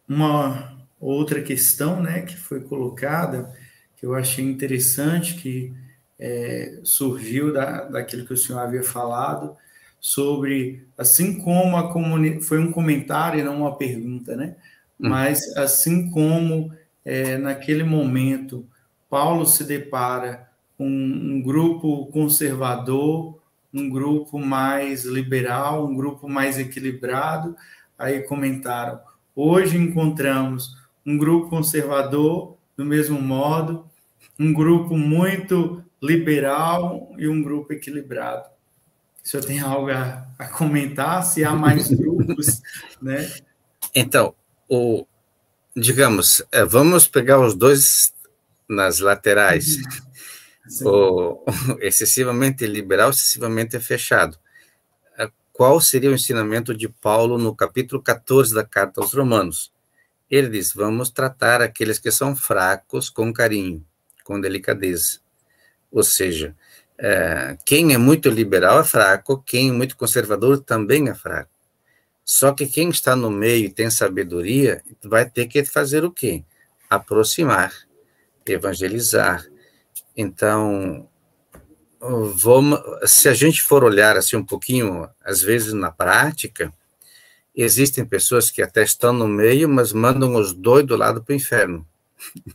Uma outra questão né, que foi colocada, que eu achei interessante, que é, surgiu da, daquilo que o senhor havia falado, sobre, assim como a comuni... foi um comentário e não uma pergunta, né? Hum. Mas assim como é, naquele momento Paulo se depara com um grupo conservador, um grupo mais liberal, um grupo mais equilibrado, aí comentaram: hoje encontramos um grupo conservador do mesmo modo, um grupo muito liberal e um grupo equilibrado. Se eu tenho algo a, a comentar, se há mais [laughs] grupos, né? Então, o, digamos, é, vamos pegar os dois nas laterais, o, excessivamente liberal, excessivamente fechado. É, qual seria o ensinamento de Paulo no capítulo 14 da carta aos Romanos? Ele diz: vamos tratar aqueles que são fracos com carinho, com delicadeza. Ou seja, é, quem é muito liberal é fraco, quem é muito conservador também é fraco. Só que quem está no meio e tem sabedoria, vai ter que fazer o quê? Aproximar, evangelizar. Então, vamos, se a gente for olhar assim um pouquinho, às vezes na prática, existem pessoas que até estão no meio, mas mandam os dois do lado para o inferno. [laughs]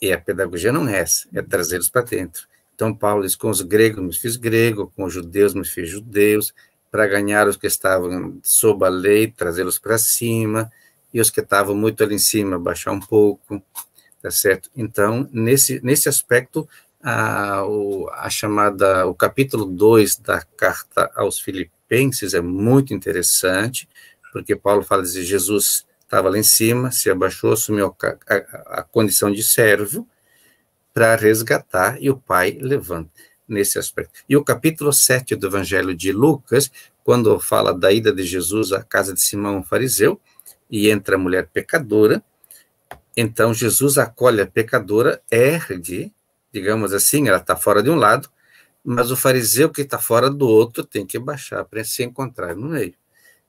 e a pedagogia não é essa, é trazê-los para dentro. Então, Paulo diz: com os gregos me fiz grego, com os judeus me fiz judeus, para ganhar os que estavam sob a lei, trazê-los para cima, e os que estavam muito ali em cima, baixar um pouco, tá certo? Então, nesse, nesse aspecto, a, o, a chamada, o capítulo 2 da carta aos filipenses é muito interessante, porque Paulo fala de assim, Jesus estava lá em cima, se abaixou, assumiu a, a, a condição de servo para resgatar, e o pai levanta nesse aspecto. E o capítulo 7 do Evangelho de Lucas, quando fala da ida de Jesus à casa de Simão fariseu, e entra a mulher pecadora, então Jesus acolhe a pecadora, ergue, digamos assim, ela está fora de um lado, mas o fariseu que está fora do outro tem que baixar para se encontrar no meio.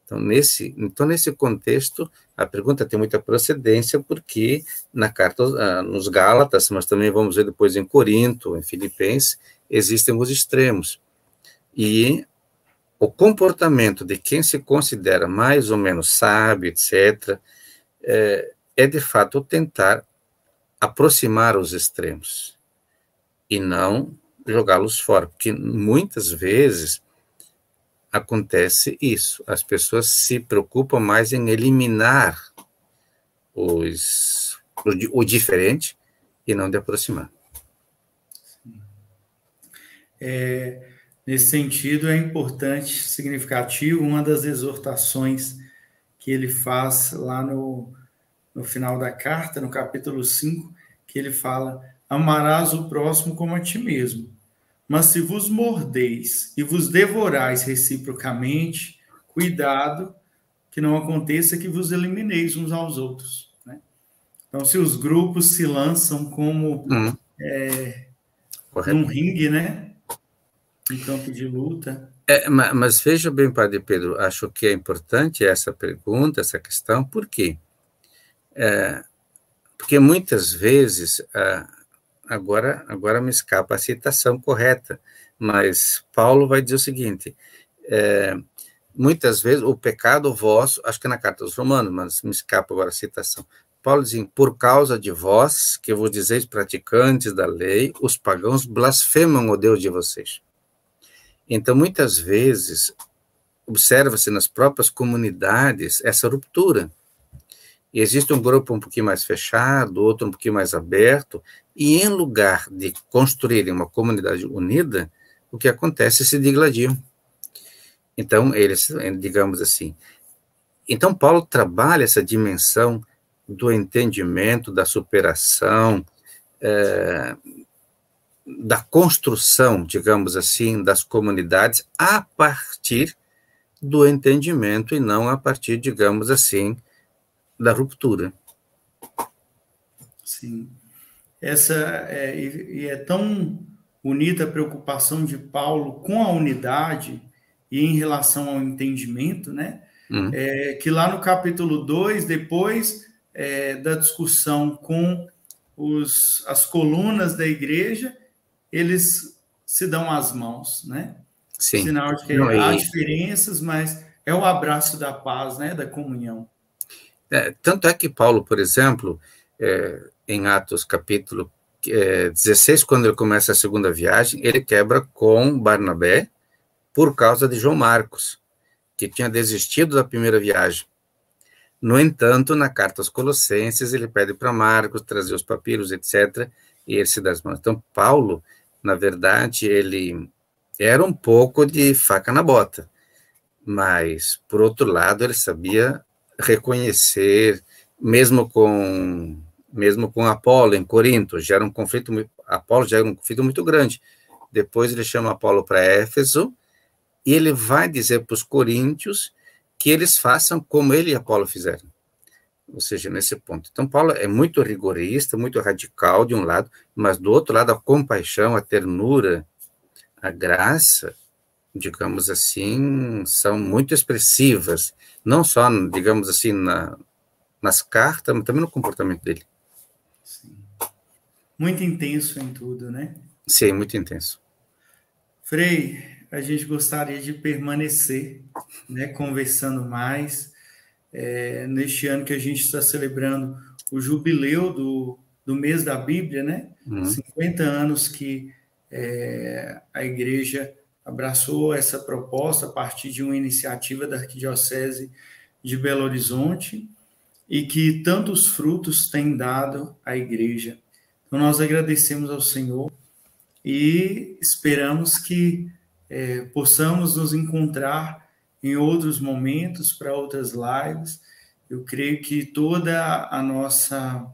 Então nesse, então, nesse contexto, a pergunta tem muita procedência, porque na carta, ah, nos Gálatas, mas também vamos ver depois em Corinto, em Filipenses, existem os extremos. E o comportamento de quem se considera mais ou menos sábio, etc., é, é de fato tentar aproximar os extremos e não jogá-los fora, porque muitas vezes acontece isso. As pessoas se preocupam mais em eliminar os, o, o diferente e não de aproximar. É, nesse sentido, é importante, significativo, uma das exortações que ele faz lá no, no final da carta, no capítulo 5, que ele fala: Amarás o próximo como a ti mesmo. Mas se vos mordeis e vos devorais reciprocamente, cuidado que não aconteça que vos elimineis uns aos outros. Né? Então, se os grupos se lançam como um é, num ringue, né? em campo de luta. É, mas, mas veja bem, Padre Pedro, acho que é importante essa pergunta, essa questão, por quê? É, porque muitas vezes, ah, agora, agora me escapa a citação correta, mas Paulo vai dizer o seguinte: é, muitas vezes o pecado vosso, acho que é na carta aos Romanos, mas me escapa agora a citação. Paulo diz: assim, por causa de vós, que vos dizeis praticantes da lei, os pagãos blasfemam o Deus de vocês. Então, muitas vezes, observa-se nas próprias comunidades essa ruptura. E existe um grupo um pouquinho mais fechado, outro um pouquinho mais aberto, e em lugar de construírem uma comunidade unida, o que acontece é se digladiam. Então, eles, digamos assim. Então, Paulo trabalha essa dimensão do entendimento, da superação, é, da construção, digamos assim, das comunidades a partir do entendimento e não a partir, digamos assim, da ruptura. Sim. Essa é, e é tão bonita a preocupação de Paulo com a unidade e em relação ao entendimento, né? Uhum. É, que lá no capítulo 2, depois é, da discussão com os, as colunas da igreja, eles se dão as mãos, né? Sim. Sinal de que Não, há e... diferenças, mas é o abraço da paz, né? Da comunhão. É, tanto é que Paulo, por exemplo, é, em Atos capítulo é, 16, quando ele começa a segunda viagem, ele quebra com Barnabé por causa de João Marcos, que tinha desistido da primeira viagem. No entanto, na carta aos Colossenses, ele pede para Marcos trazer os papiros, etc., e ele se dá as mãos. Então, Paulo na verdade, ele era um pouco de faca na bota, mas, por outro lado, ele sabia reconhecer, mesmo com mesmo com Apolo em Corinto, já era um conflito, Apolo já era um conflito muito grande. Depois ele chama Apolo para Éfeso e ele vai dizer para os coríntios que eles façam como ele e Apolo fizeram ou seja, nesse ponto. Então, Paulo é muito rigorista, muito radical de um lado, mas do outro lado, a compaixão, a ternura, a graça, digamos assim, são muito expressivas, não só, digamos assim, na, nas cartas, mas também no comportamento dele. Sim. Muito intenso em tudo, né? Sim, muito intenso. Frei, a gente gostaria de permanecer, né, conversando mais é, neste ano que a gente está celebrando o jubileu do, do mês da Bíblia, né? Uhum. 50 anos que é, a igreja abraçou essa proposta a partir de uma iniciativa da Arquidiocese de Belo Horizonte e que tantos frutos tem dado à igreja. Então, nós agradecemos ao Senhor e esperamos que é, possamos nos encontrar em outros momentos, para outras lives. Eu creio que toda a nossa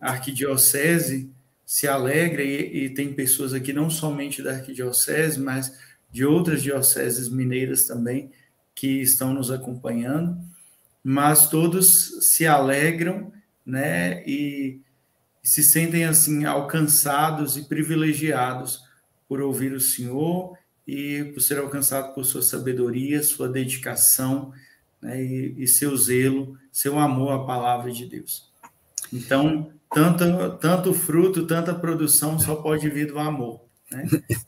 arquidiocese se alegra e, e tem pessoas aqui não somente da arquidiocese, mas de outras dioceses mineiras também que estão nos acompanhando, mas todos se alegram, né, e se sentem assim alcançados e privilegiados por ouvir o Senhor e por ser alcançado por sua sabedoria, sua dedicação né, e, e, seu zelo, seu amor à palavra de Deus. Então, tanto, tanto fruto, tanta produção só pode vir do amor. Né? [laughs]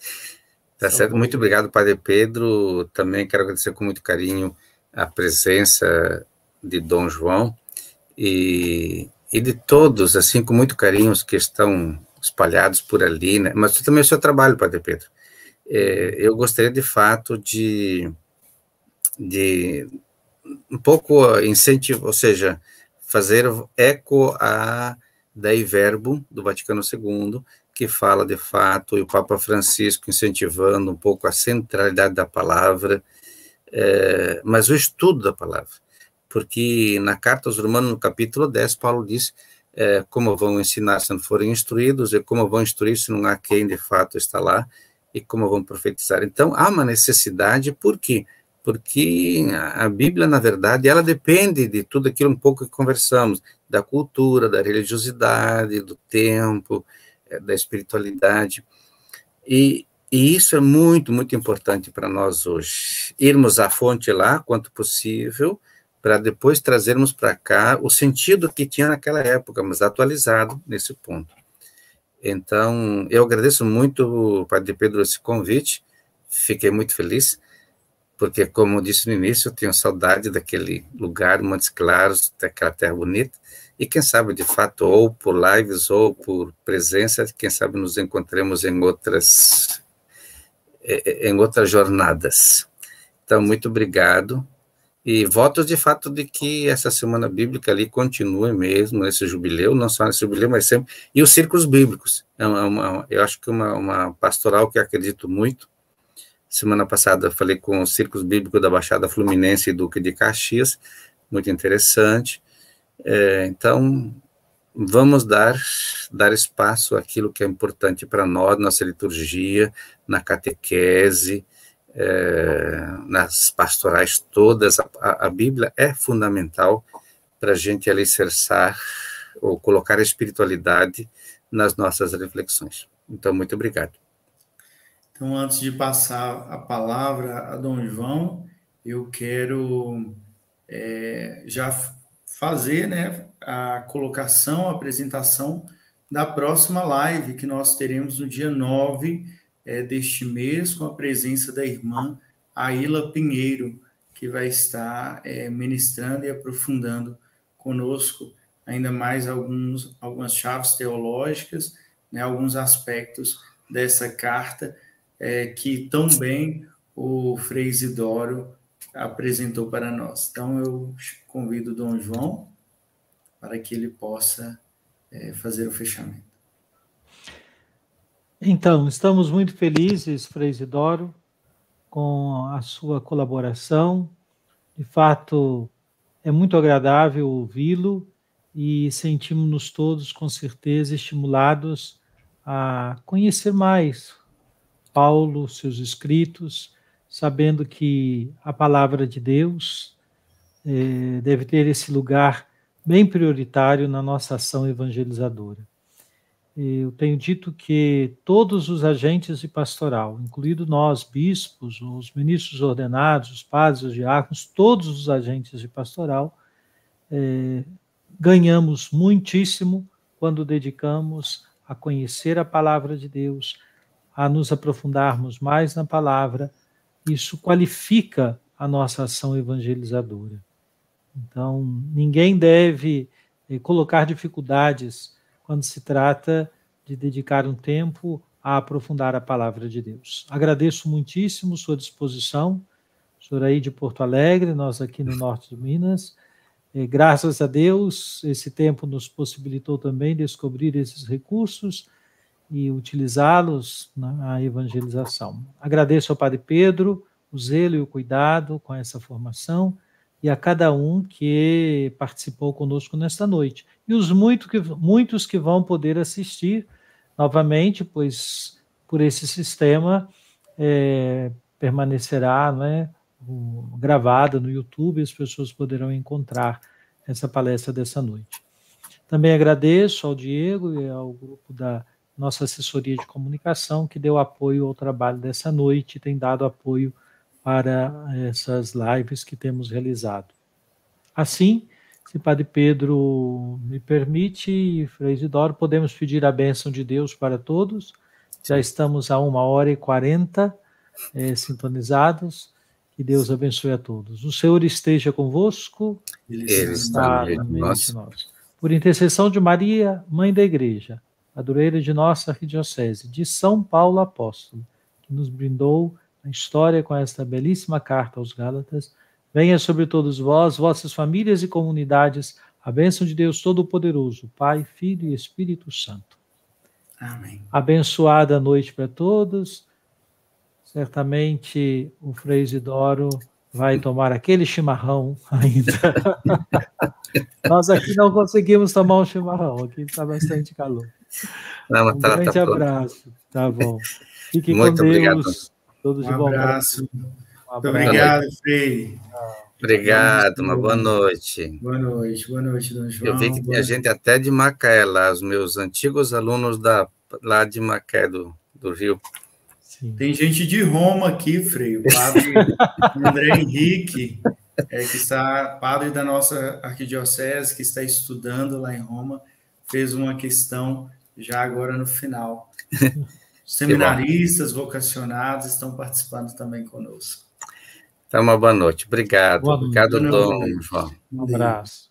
Tá certo, muito obrigado, Padre Pedro. Também quero agradecer com muito carinho a presença de Dom João e, e de todos, assim, com muito carinho, os que estão espalhados por ali, né? Mas também o é seu trabalho, Padre Pedro é, eu gostaria de fato de, de um pouco ah, incentivo, ou seja, fazer eco a Dei Verbo, do Vaticano II, que fala de fato, e o Papa Francisco incentivando um pouco a centralidade da palavra, é, mas o estudo da palavra. Porque na Carta aos Romanos, no capítulo 10, Paulo diz é, como vão ensinar se não forem instruídos, e como vão instruir se não há quem de fato está lá e como vão profetizar. Então, há uma necessidade, por quê? Porque a Bíblia, na verdade, ela depende de tudo aquilo um pouco que conversamos, da cultura, da religiosidade, do tempo, eh, da espiritualidade. E, e isso é muito, muito importante para nós hoje. Irmos à fonte lá, quanto possível, para depois trazermos para cá o sentido que tinha naquela época, mas atualizado nesse ponto. Então, eu agradeço muito, Padre Pedro, esse convite, fiquei muito feliz, porque, como eu disse no início, eu tenho saudade daquele lugar, Montes Claros, daquela terra bonita, e quem sabe, de fato, ou por lives ou por presença, quem sabe nos encontremos em outras, eh, eh, em outras jornadas. Então, muito obrigado e votos de fato de que essa semana bíblica ali continue mesmo, esse jubileu, não só nesse jubileu, mas sempre, e os círculos bíblicos. É uma, é uma, eu acho que uma, uma pastoral que acredito muito. Semana passada falei com os círculos bíblicos da Baixada Fluminense e Duque de Caxias, muito interessante. É, então, vamos dar, dar espaço àquilo que é importante para nós, nossa liturgia, na catequese, é, nas pastorais todas, a, a Bíblia é fundamental para a gente alicerçar ou colocar a espiritualidade nas nossas reflexões. Então, muito obrigado. Então, antes de passar a palavra a Dom João, eu quero é, já fazer né, a colocação, a apresentação da próxima live que nós teremos no dia 9 é, deste mês, com a presença da irmã Aila Pinheiro, que vai estar é, ministrando e aprofundando conosco ainda mais alguns, algumas chaves teológicas, né, alguns aspectos dessa carta é, que tão bem o Frei Isidoro apresentou para nós. Então, eu convido Dom João para que ele possa é, fazer o fechamento. Então, estamos muito felizes, Frei Isidoro, com a sua colaboração. De fato, é muito agradável ouvi-lo e sentimos-nos todos, com certeza, estimulados a conhecer mais Paulo, seus escritos, sabendo que a palavra de Deus eh, deve ter esse lugar bem prioritário na nossa ação evangelizadora eu tenho dito que todos os agentes de pastoral, incluindo nós, bispos, os ministros ordenados, os padres, os diáconos, todos os agentes de pastoral, é, ganhamos muitíssimo quando dedicamos a conhecer a palavra de Deus, a nos aprofundarmos mais na palavra. Isso qualifica a nossa ação evangelizadora. Então, ninguém deve é, colocar dificuldades quando se trata de dedicar um tempo a aprofundar a palavra de Deus. Agradeço muitíssimo sua disposição, senhor aí de Porto Alegre, nós aqui no norte de Minas. E, graças a Deus, esse tempo nos possibilitou também descobrir esses recursos e utilizá-los na evangelização. Agradeço ao Padre Pedro o zelo e o cuidado com essa formação e a cada um que participou conosco nesta noite. E os muito que, muitos que vão poder assistir novamente, pois por esse sistema é, permanecerá né, gravada no YouTube, as pessoas poderão encontrar essa palestra dessa noite. Também agradeço ao Diego e ao grupo da nossa assessoria de comunicação que deu apoio ao trabalho dessa noite, tem dado apoio para eh, essas lives que temos realizado. Assim, se Padre Pedro me permite, Frei Isidoro, podemos pedir a bênção de Deus para todos. Já estamos a uma hora e quarenta é, sintonizados. Que Deus abençoe a todos. O Senhor esteja convosco. Ele, Ele está no de nós. Por intercessão de Maria, Mãe da Igreja, padroeira de nossa arquidiocese, de São Paulo Apóstolo, que nos brindou a história com esta belíssima carta aos Gálatas. Venha sobre todos vós, vossas famílias e comunidades, a bênção de Deus Todo-Poderoso, Pai, Filho e Espírito Santo. Amém. Abençoada noite para todos. Certamente o Frei Isidoro vai tomar aquele chimarrão ainda. [laughs] Nós aqui não conseguimos tomar um chimarrão, aqui está bastante calor. Não, um tá, grande tá abraço. Pronto. Tá bom. Fique Muito com Deus. Obrigado. Todos um de volta. Abraço. Um abraço. Obrigado, Frei. Obrigado, uma boa noite. Boa noite, boa noite, Dona João. Eu vi que tem gente até de Macaé lá, os meus antigos alunos da, lá de Macaé, do, do Rio. Sim. Tem gente de Roma aqui, Frei, o padre [laughs] André Henrique, é, que está padre da nossa arquidiocese, que está estudando lá em Roma, fez uma questão já agora no final. [laughs] Seminaristas vocacionados estão participando também conosco. Então, uma boa noite. Obrigado. Boa noite. Obrigado, Dom João. Um abraço.